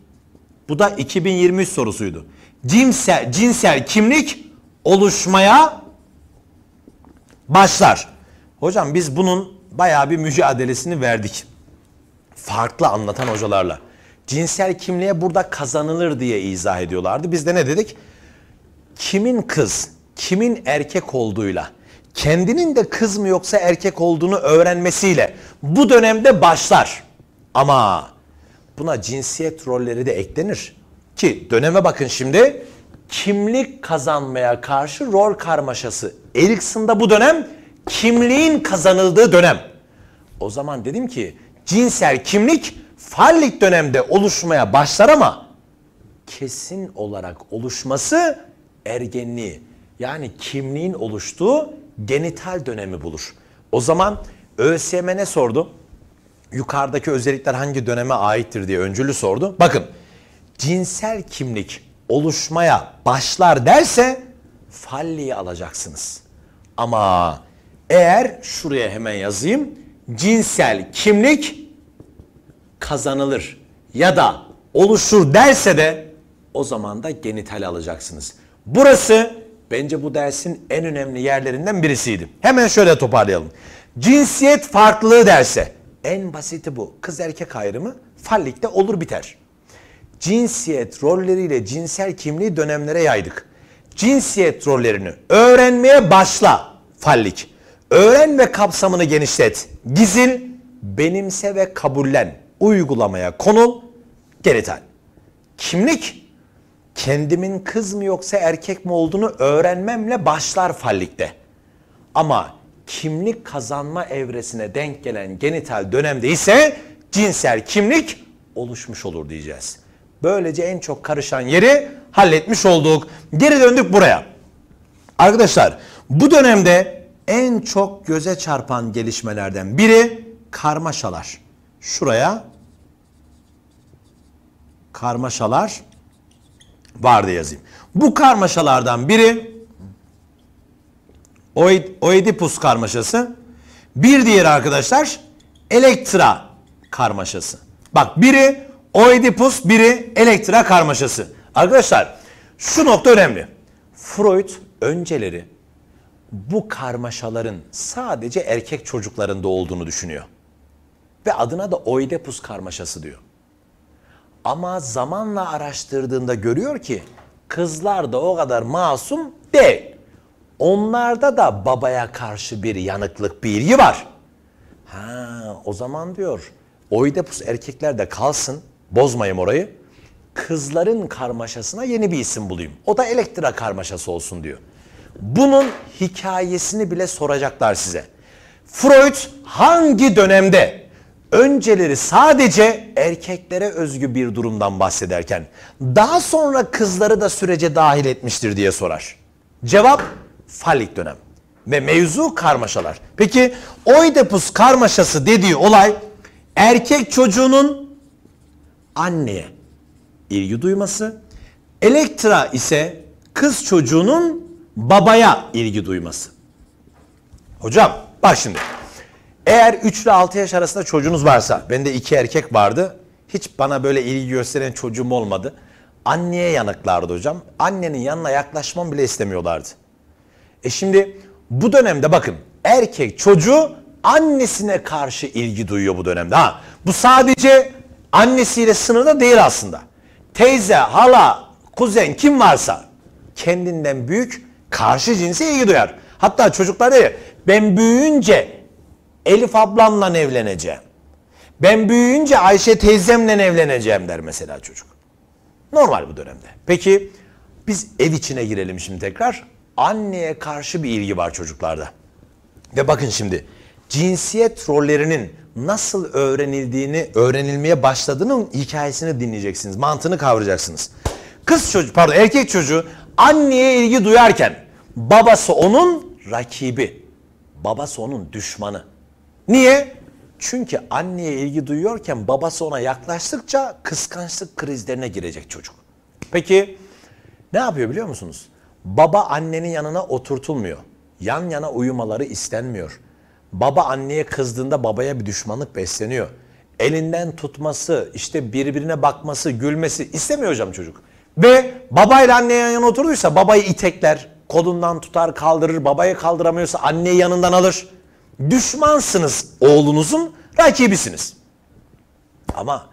Bu da 2023 sorusuydu. Cinsel, cinsel kimlik oluşmaya başlar. Hocam biz bunun bayağı bir mücadelesini verdik farklı anlatan hocalarla. Cinsel kimliğe burada kazanılır diye izah ediyorlardı. Biz de ne dedik? Kimin kız, kimin erkek olduğuyla, kendinin de kız mı yoksa erkek olduğunu öğrenmesiyle bu dönemde başlar. Ama buna cinsiyet rolleri de eklenir. Ki döneme bakın şimdi kimlik kazanmaya karşı rol karmaşası. Erikson'da bu dönem kimliğin kazanıldığı dönem. O zaman dedim ki cinsel kimlik fallik dönemde oluşmaya başlar ama kesin olarak oluşması ergenliği yani kimliğin oluştuğu genital dönemi bulur. O zaman ÖSYM ne sordu? Yukarıdaki özellikler hangi döneme aittir diye öncülü sordu. Bakın cinsel kimlik oluşmaya başlar derse falliyi alacaksınız. Ama eğer şuraya hemen yazayım cinsel kimlik kazanılır ya da oluşur derse de o zaman da genital alacaksınız. Burası bence bu dersin en önemli yerlerinden birisiydi. Hemen şöyle toparlayalım. Cinsiyet farklılığı derse en basiti bu. Kız erkek ayrımı fallikte olur biter. Cinsiyet rolleriyle cinsel kimliği dönemlere yaydık. Cinsiyet rollerini öğrenmeye başla fallik. Öğren ve kapsamını genişlet. Gizil, benimse ve kabullen. Uygulamaya konul, genital. Kimlik, kendimin kız mı yoksa erkek mi olduğunu öğrenmemle başlar fallikte. Ama kimlik kazanma evresine denk gelen genital dönemde ise cinsel kimlik oluşmuş olur diyeceğiz. Böylece en çok karışan yeri halletmiş olduk. Geri döndük buraya. Arkadaşlar bu dönemde en çok göze çarpan gelişmelerden biri karmaşalar. Şuraya karmaşalar var diye yazayım. Bu karmaşalardan biri Oedipus karmaşası. Bir diğeri arkadaşlar Elektra karmaşası. Bak biri Oedipus, biri Elektra karmaşası. Arkadaşlar şu nokta önemli. Freud önceleri bu karmaşaların sadece erkek çocuklarında olduğunu düşünüyor. Ve adına da Oidepus karmaşası diyor. Ama zamanla araştırdığında görüyor ki kızlar da o kadar masum değil. Onlarda da babaya karşı bir yanıklık, bir ilgi var. Ha, o zaman diyor Oidipus erkeklerde kalsın, bozmayayım orayı. Kızların karmaşasına yeni bir isim bulayım. O da elektra karmaşası olsun diyor. Bunun hikayesini bile soracaklar size. Freud hangi dönemde önceleri sadece erkeklere özgü bir durumdan bahsederken daha sonra kızları da sürece dahil etmiştir diye sorar. Cevap falik dönem ve mevzu karmaşalar. Peki Oedipus karmaşası dediği olay erkek çocuğunun anneye ilgi duyması, Elektra ise kız çocuğunun babaya ilgi duyması. Hocam bak şimdi. Eğer 3 ile 6 yaş arasında çocuğunuz varsa, bende iki erkek vardı. Hiç bana böyle ilgi gösteren çocuğum olmadı. Anneye yanıklardı hocam. Annenin yanına yaklaşmam bile istemiyorlardı. E şimdi bu dönemde bakın erkek çocuğu annesine karşı ilgi duyuyor bu dönemde. Ha, bu sadece annesiyle sınırlı değil aslında. Teyze, hala, kuzen kim varsa kendinden büyük Karşı cinse ilgi duyar. Hatta çocuklar diyor ben büyüyünce Elif ablamla evleneceğim. Ben büyüyünce Ayşe teyzemle evleneceğim der mesela çocuk. Normal bu dönemde. Peki biz ev içine girelim şimdi tekrar. Anneye karşı bir ilgi var çocuklarda. Ve bakın şimdi cinsiyet rollerinin nasıl öğrenildiğini, öğrenilmeye başladığının hikayesini dinleyeceksiniz. Mantığını kavrayacaksınız. Kız çocuğu, pardon erkek çocuğu anneye ilgi duyarken Babası onun rakibi. Babası onun düşmanı. Niye? Çünkü anneye ilgi duyuyorken babası ona yaklaştıkça kıskançlık krizlerine girecek çocuk. Peki ne yapıyor biliyor musunuz? Baba annenin yanına oturtulmuyor. Yan yana uyumaları istenmiyor. Baba anneye kızdığında babaya bir düşmanlık besleniyor. Elinden tutması, işte birbirine bakması, gülmesi istemiyor hocam çocuk. Ve babayla anne yan yana oturduysa babayı itekler, Kolundan tutar kaldırır, Baba'yı kaldıramıyorsa anneyi yanından alır. Düşmansınız oğlunuzun, rakibisiniz. Ama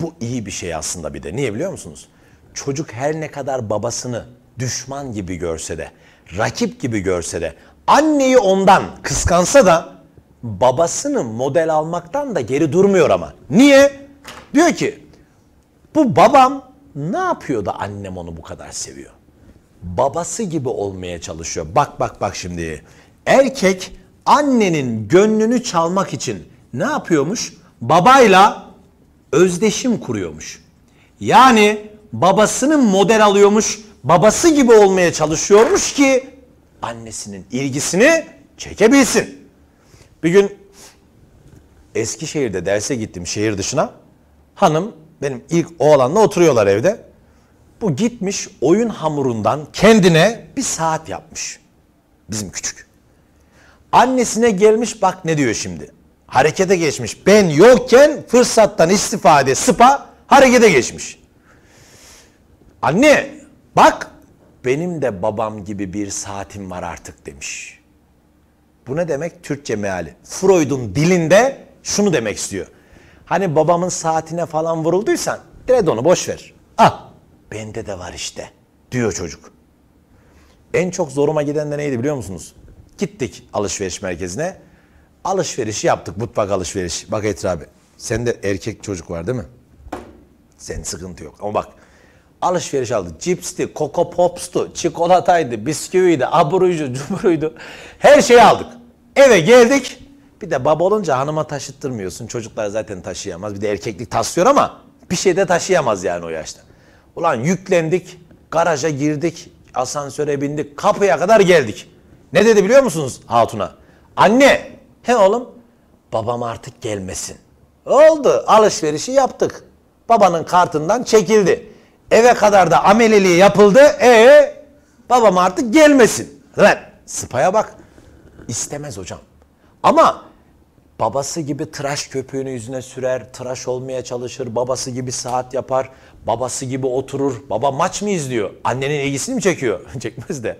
bu iyi bir şey aslında bir de. Niye biliyor musunuz? Çocuk her ne kadar babasını düşman gibi görse de, rakip gibi görse de, anneyi ondan kıskansa da babasını model almaktan da geri durmuyor ama. Niye? Diyor ki bu babam ne yapıyor da annem onu bu kadar seviyor? babası gibi olmaya çalışıyor. Bak bak bak şimdi. Erkek annenin gönlünü çalmak için ne yapıyormuş? Babayla özdeşim kuruyormuş. Yani babasının model alıyormuş, babası gibi olmaya çalışıyormuş ki annesinin ilgisini çekebilsin. Bir gün Eskişehir'de derse gittim şehir dışına. Hanım benim ilk oğlanla oturuyorlar evde. Bu gitmiş oyun hamurundan kendine bir saat yapmış. Bizim küçük. Annesine gelmiş bak ne diyor şimdi. Harekete geçmiş. Ben yokken fırsattan istifade sıpa harekete geçmiş. Anne bak benim de babam gibi bir saatim var artık demiş. Bu ne demek? Türkçe meali. Freud'un dilinde şunu demek istiyor. Hani babamın saatine falan vurulduysan direkt onu boş ver. Al ah, Bende de var işte diyor çocuk. En çok zoruma giden de neydi biliyor musunuz? Gittik alışveriş merkezine. alışveriş yaptık mutfak alışveriş. Bak Etir abi sen de erkek çocuk var değil mi? Senin sıkıntı yok ama bak alışveriş aldık. Cipsti, koko Pops'tu, çikolataydı, bisküviydi, aburuydu, cuburuydu. Her şeyi aldık. Eve geldik. Bir de baba olunca hanıma taşıttırmıyorsun. Çocuklar zaten taşıyamaz. Bir de erkeklik taşıyor ama bir şey de taşıyamaz yani o yaşta. Ulan yüklendik, garaja girdik, asansöre bindik, kapıya kadar geldik. Ne dedi biliyor musunuz hatuna? Anne, he oğlum, babam artık gelmesin. Oldu, alışverişi yaptık. Babanın kartından çekildi. Eve kadar da ameliliği yapıldı. E babam artık gelmesin. Lan sıpaya bak. İstemez hocam. Ama babası gibi tıraş köpüğünü yüzüne sürer, tıraş olmaya çalışır, babası gibi saat yapar, Babası gibi oturur. Baba maç mı izliyor? Annenin ilgisini mi çekiyor? Çekmez de.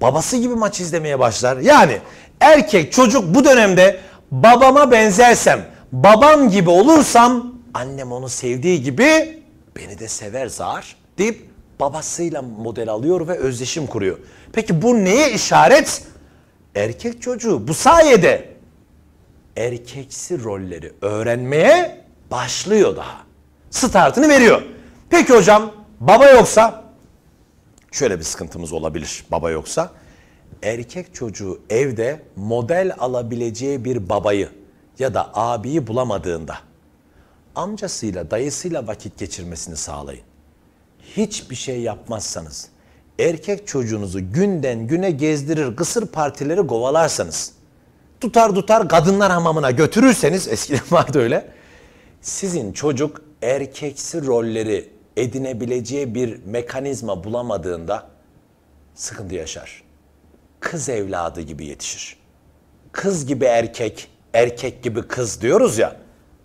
Babası gibi maç izlemeye başlar. Yani erkek çocuk bu dönemde babama benzersem, babam gibi olursam annem onu sevdiği gibi beni de sever zar deyip babasıyla model alıyor ve özdeşim kuruyor. Peki bu neye işaret? Erkek çocuğu bu sayede erkeksi rolleri öğrenmeye başlıyor daha. Startını veriyor. Peki hocam baba yoksa şöyle bir sıkıntımız olabilir baba yoksa. Erkek çocuğu evde model alabileceği bir babayı ya da abiyi bulamadığında amcasıyla dayısıyla vakit geçirmesini sağlayın. Hiçbir şey yapmazsanız erkek çocuğunuzu günden güne gezdirir kısır partileri kovalarsanız tutar tutar kadınlar hamamına götürürseniz eskiden vardı öyle sizin çocuk erkeksi rolleri edinebileceği bir mekanizma bulamadığında sıkıntı yaşar. Kız evladı gibi yetişir. Kız gibi erkek, erkek gibi kız diyoruz ya.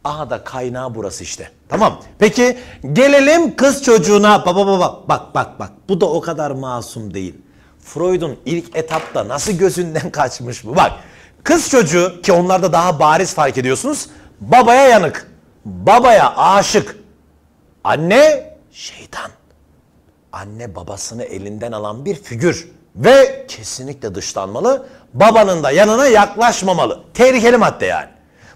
Aha da kaynağı burası işte. Tamam. Peki gelelim kız çocuğuna. Baba baba bak bak bak. Bu da o kadar masum değil. Freud'un ilk etapta nasıl gözünden kaçmış bu? Bak kız çocuğu ki onlarda daha bariz fark ediyorsunuz. Babaya yanık. Babaya aşık. Anne şeytan anne babasını elinden alan bir figür ve kesinlikle dışlanmalı. Babanın da yanına yaklaşmamalı. Tehlikeli madde yani.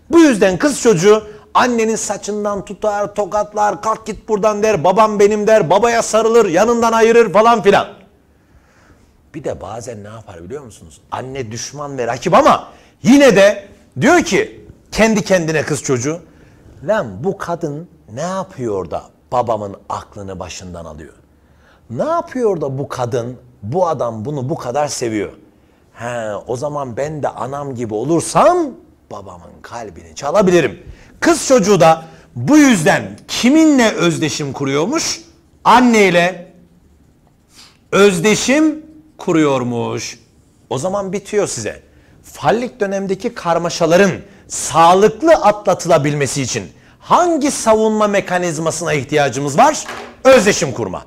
Bu yüzden kız çocuğu annenin saçından tutar, tokatlar, kalk git buradan der, babam benim der, babaya sarılır, yanından ayırır falan filan. Bir de bazen ne yapar biliyor musunuz? Anne düşman ve rakip ama yine de diyor ki kendi kendine kız çocuğu. Lan bu kadın ne yapıyor da babamın aklını başından alıyor. Ne yapıyor da bu kadın, bu adam bunu bu kadar seviyor? He, o zaman ben de anam gibi olursam babamın kalbini çalabilirim. Kız çocuğu da bu yüzden kiminle özdeşim kuruyormuş? Anneyle özdeşim kuruyormuş. O zaman bitiyor size. Fallik dönemdeki karmaşaların sağlıklı atlatılabilmesi için hangi savunma mekanizmasına ihtiyacımız var? Özdeşim kurma.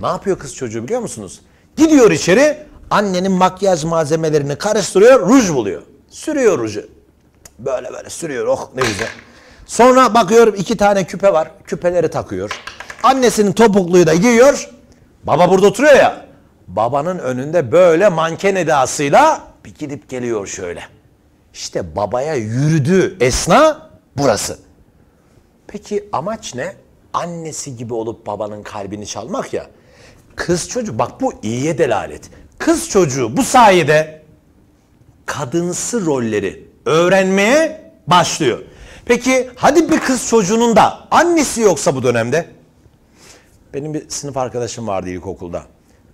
Ne yapıyor kız çocuğu biliyor musunuz? Gidiyor içeri annenin makyaj malzemelerini karıştırıyor ruj buluyor. Sürüyor ruju. Böyle böyle sürüyor oh ne güzel. Sonra bakıyor iki tane küpe var. Küpeleri takıyor. Annesinin topukluyu da giyiyor. Baba burada oturuyor ya. Babanın önünde böyle manken edasıyla bir gidip geliyor şöyle. İşte babaya yürüdüğü esna burası. Peki amaç ne? Annesi gibi olup babanın kalbini çalmak ya. Kız çocuğu bak bu iyiye delalet. Kız çocuğu bu sayede kadınsı rolleri öğrenmeye başlıyor. Peki hadi bir kız çocuğunun da annesi yoksa bu dönemde? Benim bir sınıf arkadaşım vardı ilkokulda.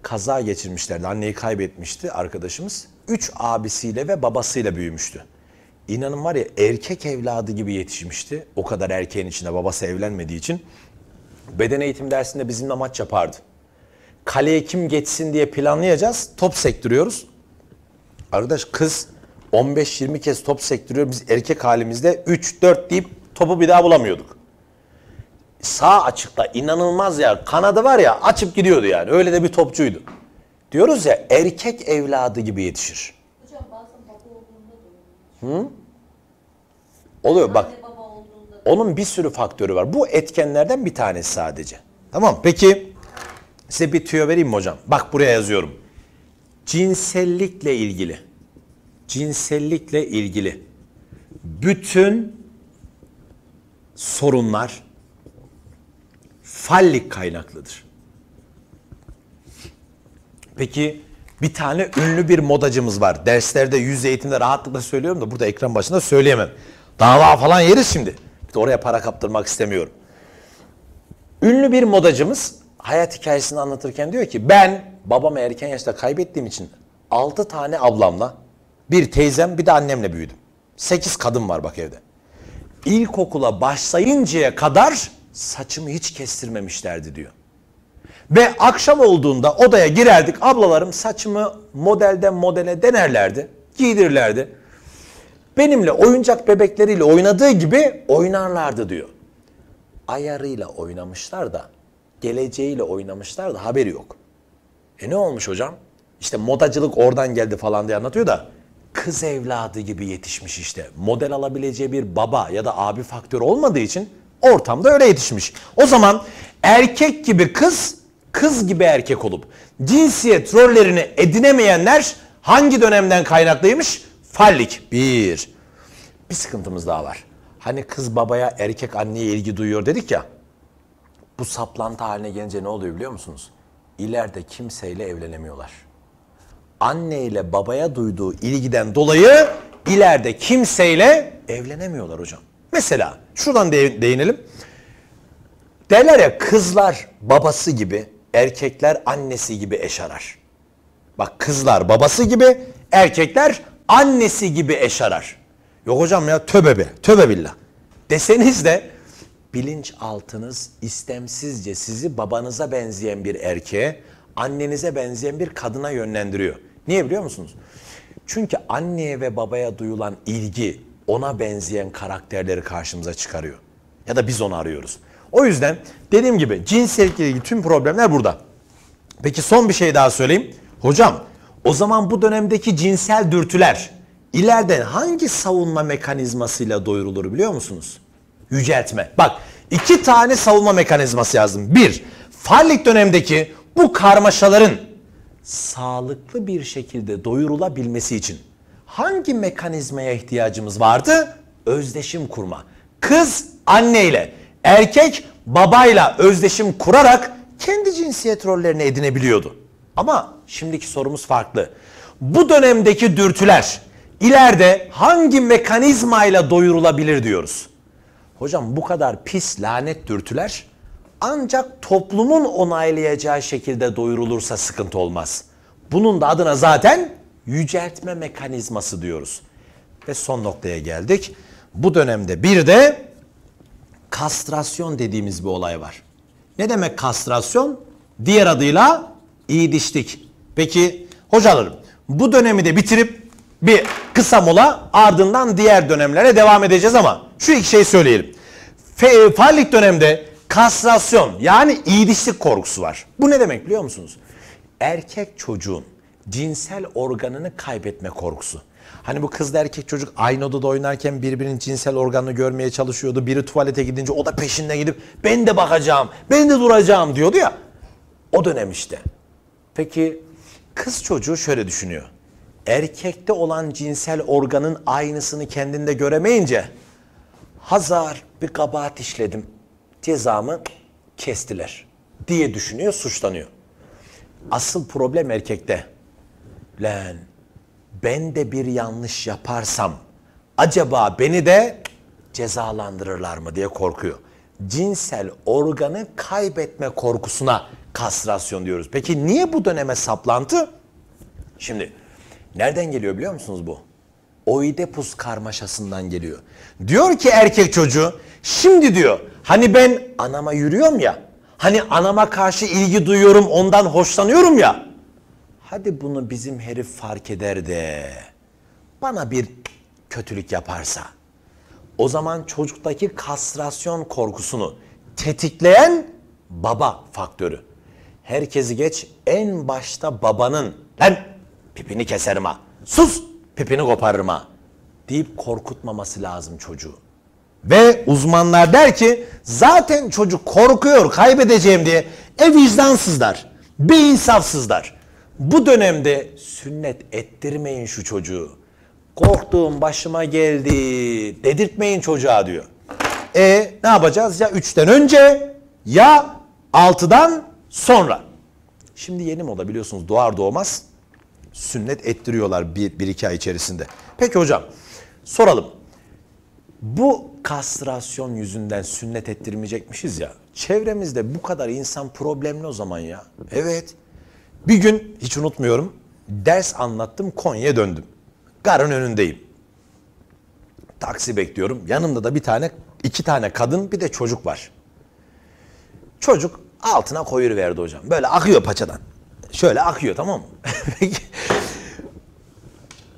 Kaza geçirmişlerdi. Anneyi kaybetmişti arkadaşımız. Üç abisiyle ve babasıyla büyümüştü. İnanın var ya erkek evladı gibi yetişmişti. O kadar erkeğin içinde babası evlenmediği için. Beden eğitim dersinde bizimle maç yapardı. Kaleye kim geçsin diye planlayacağız. Top sektiriyoruz. Arkadaş kız 15-20 kez top sektiriyor. Biz erkek halimizde 3-4 deyip topu bir daha bulamıyorduk. Sağ açıkta inanılmaz ya. Kanadı var ya açıp gidiyordu yani. Öyle de bir topçuydu. Diyoruz ya erkek evladı gibi yetişir. Hı? Oluyor bak. Onun bir sürü faktörü var. Bu etkenlerden bir tanesi sadece. Tamam peki size bir tüyo vereyim mi hocam? Bak buraya yazıyorum. Cinsellikle ilgili. Cinsellikle ilgili. Bütün sorunlar fallik kaynaklıdır. Peki bir tane ünlü bir modacımız var. Derslerde, yüz eğitimde rahatlıkla söylüyorum da burada ekran başında söyleyemem. Dava falan yeriz şimdi. Bir de oraya para kaptırmak istemiyorum. Ünlü bir modacımız hayat hikayesini anlatırken diyor ki ben babamı erken yaşta kaybettiğim için altı tane ablamla bir teyzem bir de annemle büyüdüm. Sekiz kadın var bak evde. İlkokula başlayıncaya kadar saçımı hiç kestirmemişlerdi diyor. Ve akşam olduğunda odaya girerdik. Ablalarım saçımı modelden modele denerlerdi. Giydirirlerdi. Benimle oyuncak bebekleriyle oynadığı gibi oynarlardı diyor. Ayarıyla oynamışlar da geleceğiyle oynamışlar da haberi yok. E ne olmuş hocam? İşte modacılık oradan geldi falan diye anlatıyor da kız evladı gibi yetişmiş işte. Model alabileceği bir baba ya da abi faktörü olmadığı için ortamda öyle yetişmiş. O zaman erkek gibi kız kız gibi erkek olup cinsiyet rollerini edinemeyenler hangi dönemden kaynaklıymış? Fallik. Bir. Bir sıkıntımız daha var. Hani kız babaya erkek anneye ilgi duyuyor dedik ya. Bu saplantı haline gelince ne oluyor biliyor musunuz? İleride kimseyle evlenemiyorlar. Anne ile babaya duyduğu ilgiden dolayı ileride kimseyle evlenemiyorlar hocam. Mesela şuradan değinelim. Derler ya kızlar babası gibi, erkekler annesi gibi eş arar. Bak kızlar babası gibi, erkekler annesi gibi eş arar. Yok hocam ya töbe be, töbe billah. Deseniz de bilinçaltınız istemsizce sizi babanıza benzeyen bir erkeğe, annenize benzeyen bir kadına yönlendiriyor. Niye biliyor musunuz? Çünkü anneye ve babaya duyulan ilgi ona benzeyen karakterleri karşımıza çıkarıyor. Ya da biz onu arıyoruz. O yüzden dediğim gibi cinsellikle ilgili tüm problemler burada. Peki son bir şey daha söyleyeyim. Hocam o zaman bu dönemdeki cinsel dürtüler ileride hangi savunma mekanizmasıyla doyurulur biliyor musunuz? Yüceltme. Bak iki tane savunma mekanizması yazdım. Bir, fallik dönemdeki bu karmaşaların sağlıklı bir şekilde doyurulabilmesi için hangi mekanizmaya ihtiyacımız vardı? Özdeşim kurma. Kız anne ile. Erkek babayla özdeşim kurarak kendi cinsiyet rollerini edinebiliyordu. Ama şimdiki sorumuz farklı. Bu dönemdeki dürtüler ileride hangi mekanizmayla doyurulabilir diyoruz. Hocam bu kadar pis lanet dürtüler ancak toplumun onaylayacağı şekilde doyurulursa sıkıntı olmaz. Bunun da adına zaten yüceltme mekanizması diyoruz. Ve son noktaya geldik. Bu dönemde bir de kastrasyon dediğimiz bir olay var. Ne demek kastrasyon? Diğer adıyla iyi dişlik. Peki hocalarım bu dönemi de bitirip bir kısa mola ardından diğer dönemlere devam edeceğiz ama şu iki şey söyleyelim. Fe, faallik dönemde kastrasyon yani iyi dişlik korkusu var. Bu ne demek biliyor musunuz? Erkek çocuğun cinsel organını kaybetme korkusu. Hani bu kızla erkek çocuk aynı odada oynarken birbirinin cinsel organını görmeye çalışıyordu. Biri tuvalete gidince o da peşinden gidip ben de bakacağım, ben de duracağım diyordu ya. O dönem işte. Peki kız çocuğu şöyle düşünüyor. Erkekte olan cinsel organın aynısını kendinde göremeyince hazar bir kabahat işledim. Cezamı kestiler diye düşünüyor, suçlanıyor. Asıl problem erkekte. Lan ben de bir yanlış yaparsam acaba beni de cezalandırırlar mı diye korkuyor. Cinsel organı kaybetme korkusuna kastrasyon diyoruz. Peki niye bu döneme saplantı? Şimdi nereden geliyor biliyor musunuz bu? Oidepus karmaşasından geliyor. Diyor ki erkek çocuğu şimdi diyor hani ben anama yürüyorum ya hani anama karşı ilgi duyuyorum ondan hoşlanıyorum ya hadi bunu bizim herif fark eder de bana bir kötülük yaparsa o zaman çocuktaki kastrasyon korkusunu tetikleyen baba faktörü. Herkesi geç en başta babanın ben pipini keserim ha sus pipini koparırım ha deyip korkutmaması lazım çocuğu. Ve uzmanlar der ki zaten çocuk korkuyor kaybedeceğim diye e vicdansızlar, be insafsızlar. Bu dönemde sünnet ettirmeyin şu çocuğu. Korktuğum başıma geldi. Dedirtmeyin çocuğa diyor. E ne yapacağız? Ya üçten önce ya altıdan sonra. Şimdi yeni moda biliyorsunuz doğar doğmaz sünnet ettiriyorlar bir, bir iki ay içerisinde. Peki hocam soralım. Bu kastrasyon yüzünden sünnet ettirmeyecekmişiz ya. Çevremizde bu kadar insan problemli o zaman ya. Evet. Bir gün hiç unutmuyorum ders anlattım Konya'ya döndüm. Garın önündeyim. Taksi bekliyorum. Yanımda da bir tane iki tane kadın bir de çocuk var. Çocuk altına koyur verdi hocam. Böyle akıyor paçadan. Şöyle akıyor tamam mı?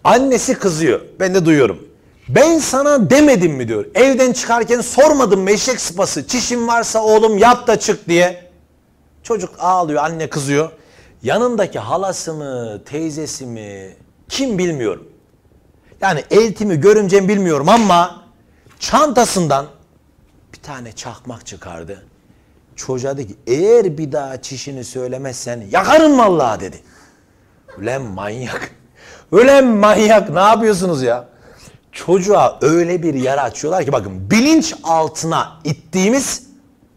Annesi kızıyor. Ben de duyuyorum. Ben sana demedim mi diyor. Evden çıkarken sormadım mı sıpası. Çişin varsa oğlum yap da çık diye. Çocuk ağlıyor anne kızıyor yanındaki halası mı, teyzesi mi kim bilmiyorum. Yani eltimi görümcemi bilmiyorum ama çantasından bir tane çakmak çıkardı. Çocuğa dedi ki eğer bir daha çişini söylemezsen yakarım vallahi dedi. Ulan manyak. Ulan manyak ne yapıyorsunuz ya? Çocuğa öyle bir yara açıyorlar ki bakın bilinç altına ittiğimiz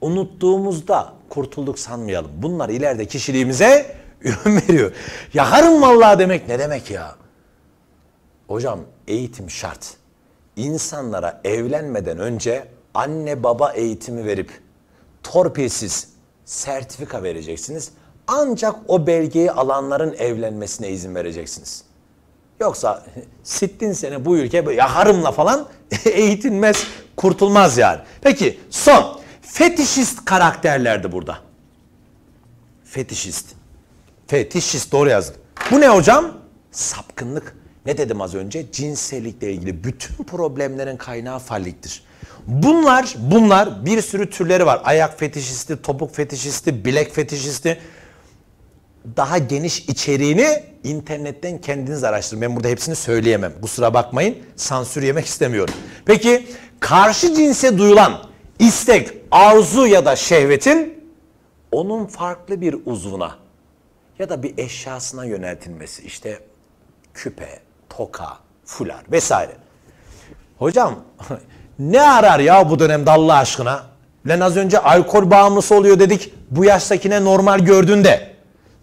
unuttuğumuzda kurtulduk sanmayalım. Bunlar ileride kişiliğimize ürün veriyor. Yakarım vallahi demek ne demek ya? Hocam eğitim şart. İnsanlara evlenmeden önce anne baba eğitimi verip torpilsiz sertifika vereceksiniz. Ancak o belgeyi alanların evlenmesine izin vereceksiniz. Yoksa sittin seni bu ülke yakarımla falan eğitilmez, kurtulmaz yani. Peki son. Fetişist karakterlerdi burada. Fetişist. Fetişist doğru yazdım. Bu ne hocam? Sapkınlık. Ne dedim az önce? Cinsellikle ilgili bütün problemlerin kaynağı falliktir. Bunlar, bunlar bir sürü türleri var. Ayak fetişisti, topuk fetişisti, bilek fetişisti. Daha geniş içeriğini internetten kendiniz araştırın. Ben burada hepsini söyleyemem. Kusura bakmayın. Sansür yemek istemiyorum. Peki karşı cinse duyulan istek, arzu ya da şehvetin onun farklı bir uzvuna ya da bir eşyasına yöneltilmesi işte küpe, toka, fular vesaire. Hocam ne arar ya bu dönemde Allah aşkına? Lan az önce alkol bağımlısı oluyor dedik. Bu yaştakine normal gördün de.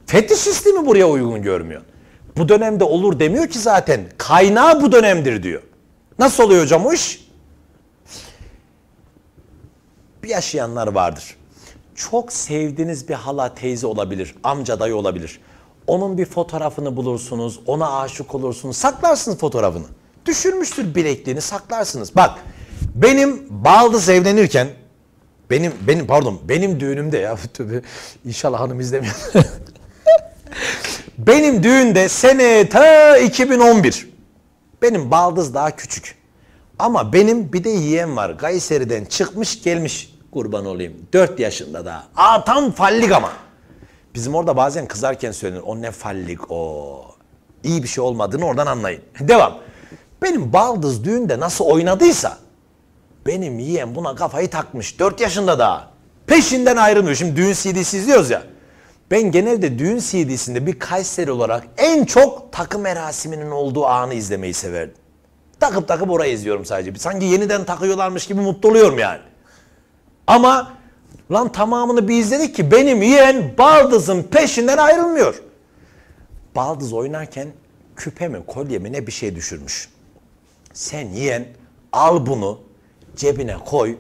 Fetişisti mi buraya uygun görmüyor? Bu dönemde olur demiyor ki zaten. Kaynağı bu dönemdir diyor. Nasıl oluyor hocam o iş? Bir yaşayanlar vardır çok sevdiğiniz bir hala teyze olabilir, amca dayı olabilir. Onun bir fotoğrafını bulursunuz, ona aşık olursunuz, saklarsınız fotoğrafını. Düşürmüştür bilekliğini, saklarsınız. Bak, benim Baldız evlenirken, benim, benim pardon, benim düğünümde ya, tövbe, inşallah hanım izlemiyor. benim düğünde sene ta 2011. Benim Baldız daha küçük. Ama benim bir de yeğen var. Kayseri'den çıkmış gelmiş. Kurban olayım. 4 yaşında da. Aa tam fallik ama. Bizim orada bazen kızarken söylenir. O ne fallik o. İyi bir şey olmadığını oradan anlayın. Devam. Benim baldız düğünde nasıl oynadıysa benim yeğen buna kafayı takmış. 4 yaşında da Peşinden ayrılmıyor. Şimdi düğün CD'si izliyoruz ya. Ben genelde düğün CD'sinde bir Kayseri olarak en çok takım merasiminin olduğu anı izlemeyi severdim. Takıp takıp orayı izliyorum sadece. Sanki yeniden takıyorlarmış gibi mutlu oluyorum yani. Ama lan tamamını bir izledik ki benim yeğen baldızın peşinden ayrılmıyor. Baldız oynarken küpe mi kolye mi ne bir şey düşürmüş. Sen yeğen al bunu cebine koy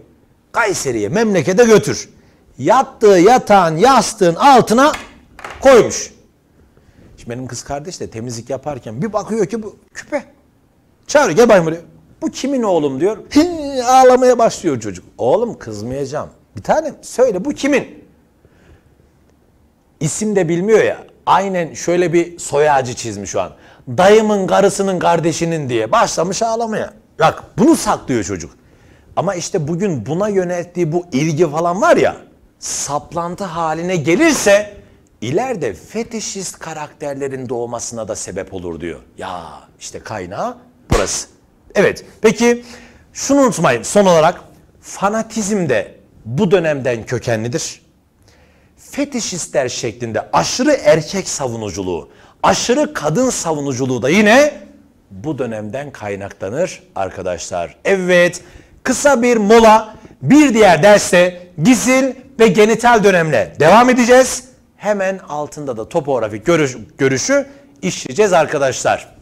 Kayseri'ye memlekete götür. Yattığı yatağın yastığın altına koymuş. Şimdi benim kız kardeş de temizlik yaparken bir bakıyor ki bu küpe. Çağırıyor gel bayım buraya. Bu kimin oğlum diyor. ağlamaya başlıyor çocuk. Oğlum kızmayacağım. Bir tanem söyle bu kimin? İsim de bilmiyor ya. Aynen şöyle bir soy ağacı çizmiş şu an. Dayımın karısının kardeşinin diye başlamış ağlamaya. Bak bunu saklıyor çocuk. Ama işte bugün buna yönelttiği bu ilgi falan var ya saplantı haline gelirse ileride fetişist karakterlerin doğmasına da sebep olur diyor. Ya işte kaynağı burası. Evet peki şunu unutmayın son olarak fanatizm de bu dönemden kökenlidir. Fetişistler şeklinde aşırı erkek savunuculuğu, aşırı kadın savunuculuğu da yine bu dönemden kaynaklanır arkadaşlar. Evet kısa bir mola bir diğer derste gizil ve genital dönemle devam edeceğiz. Hemen altında da topografik görüş, görüşü işleyeceğiz arkadaşlar.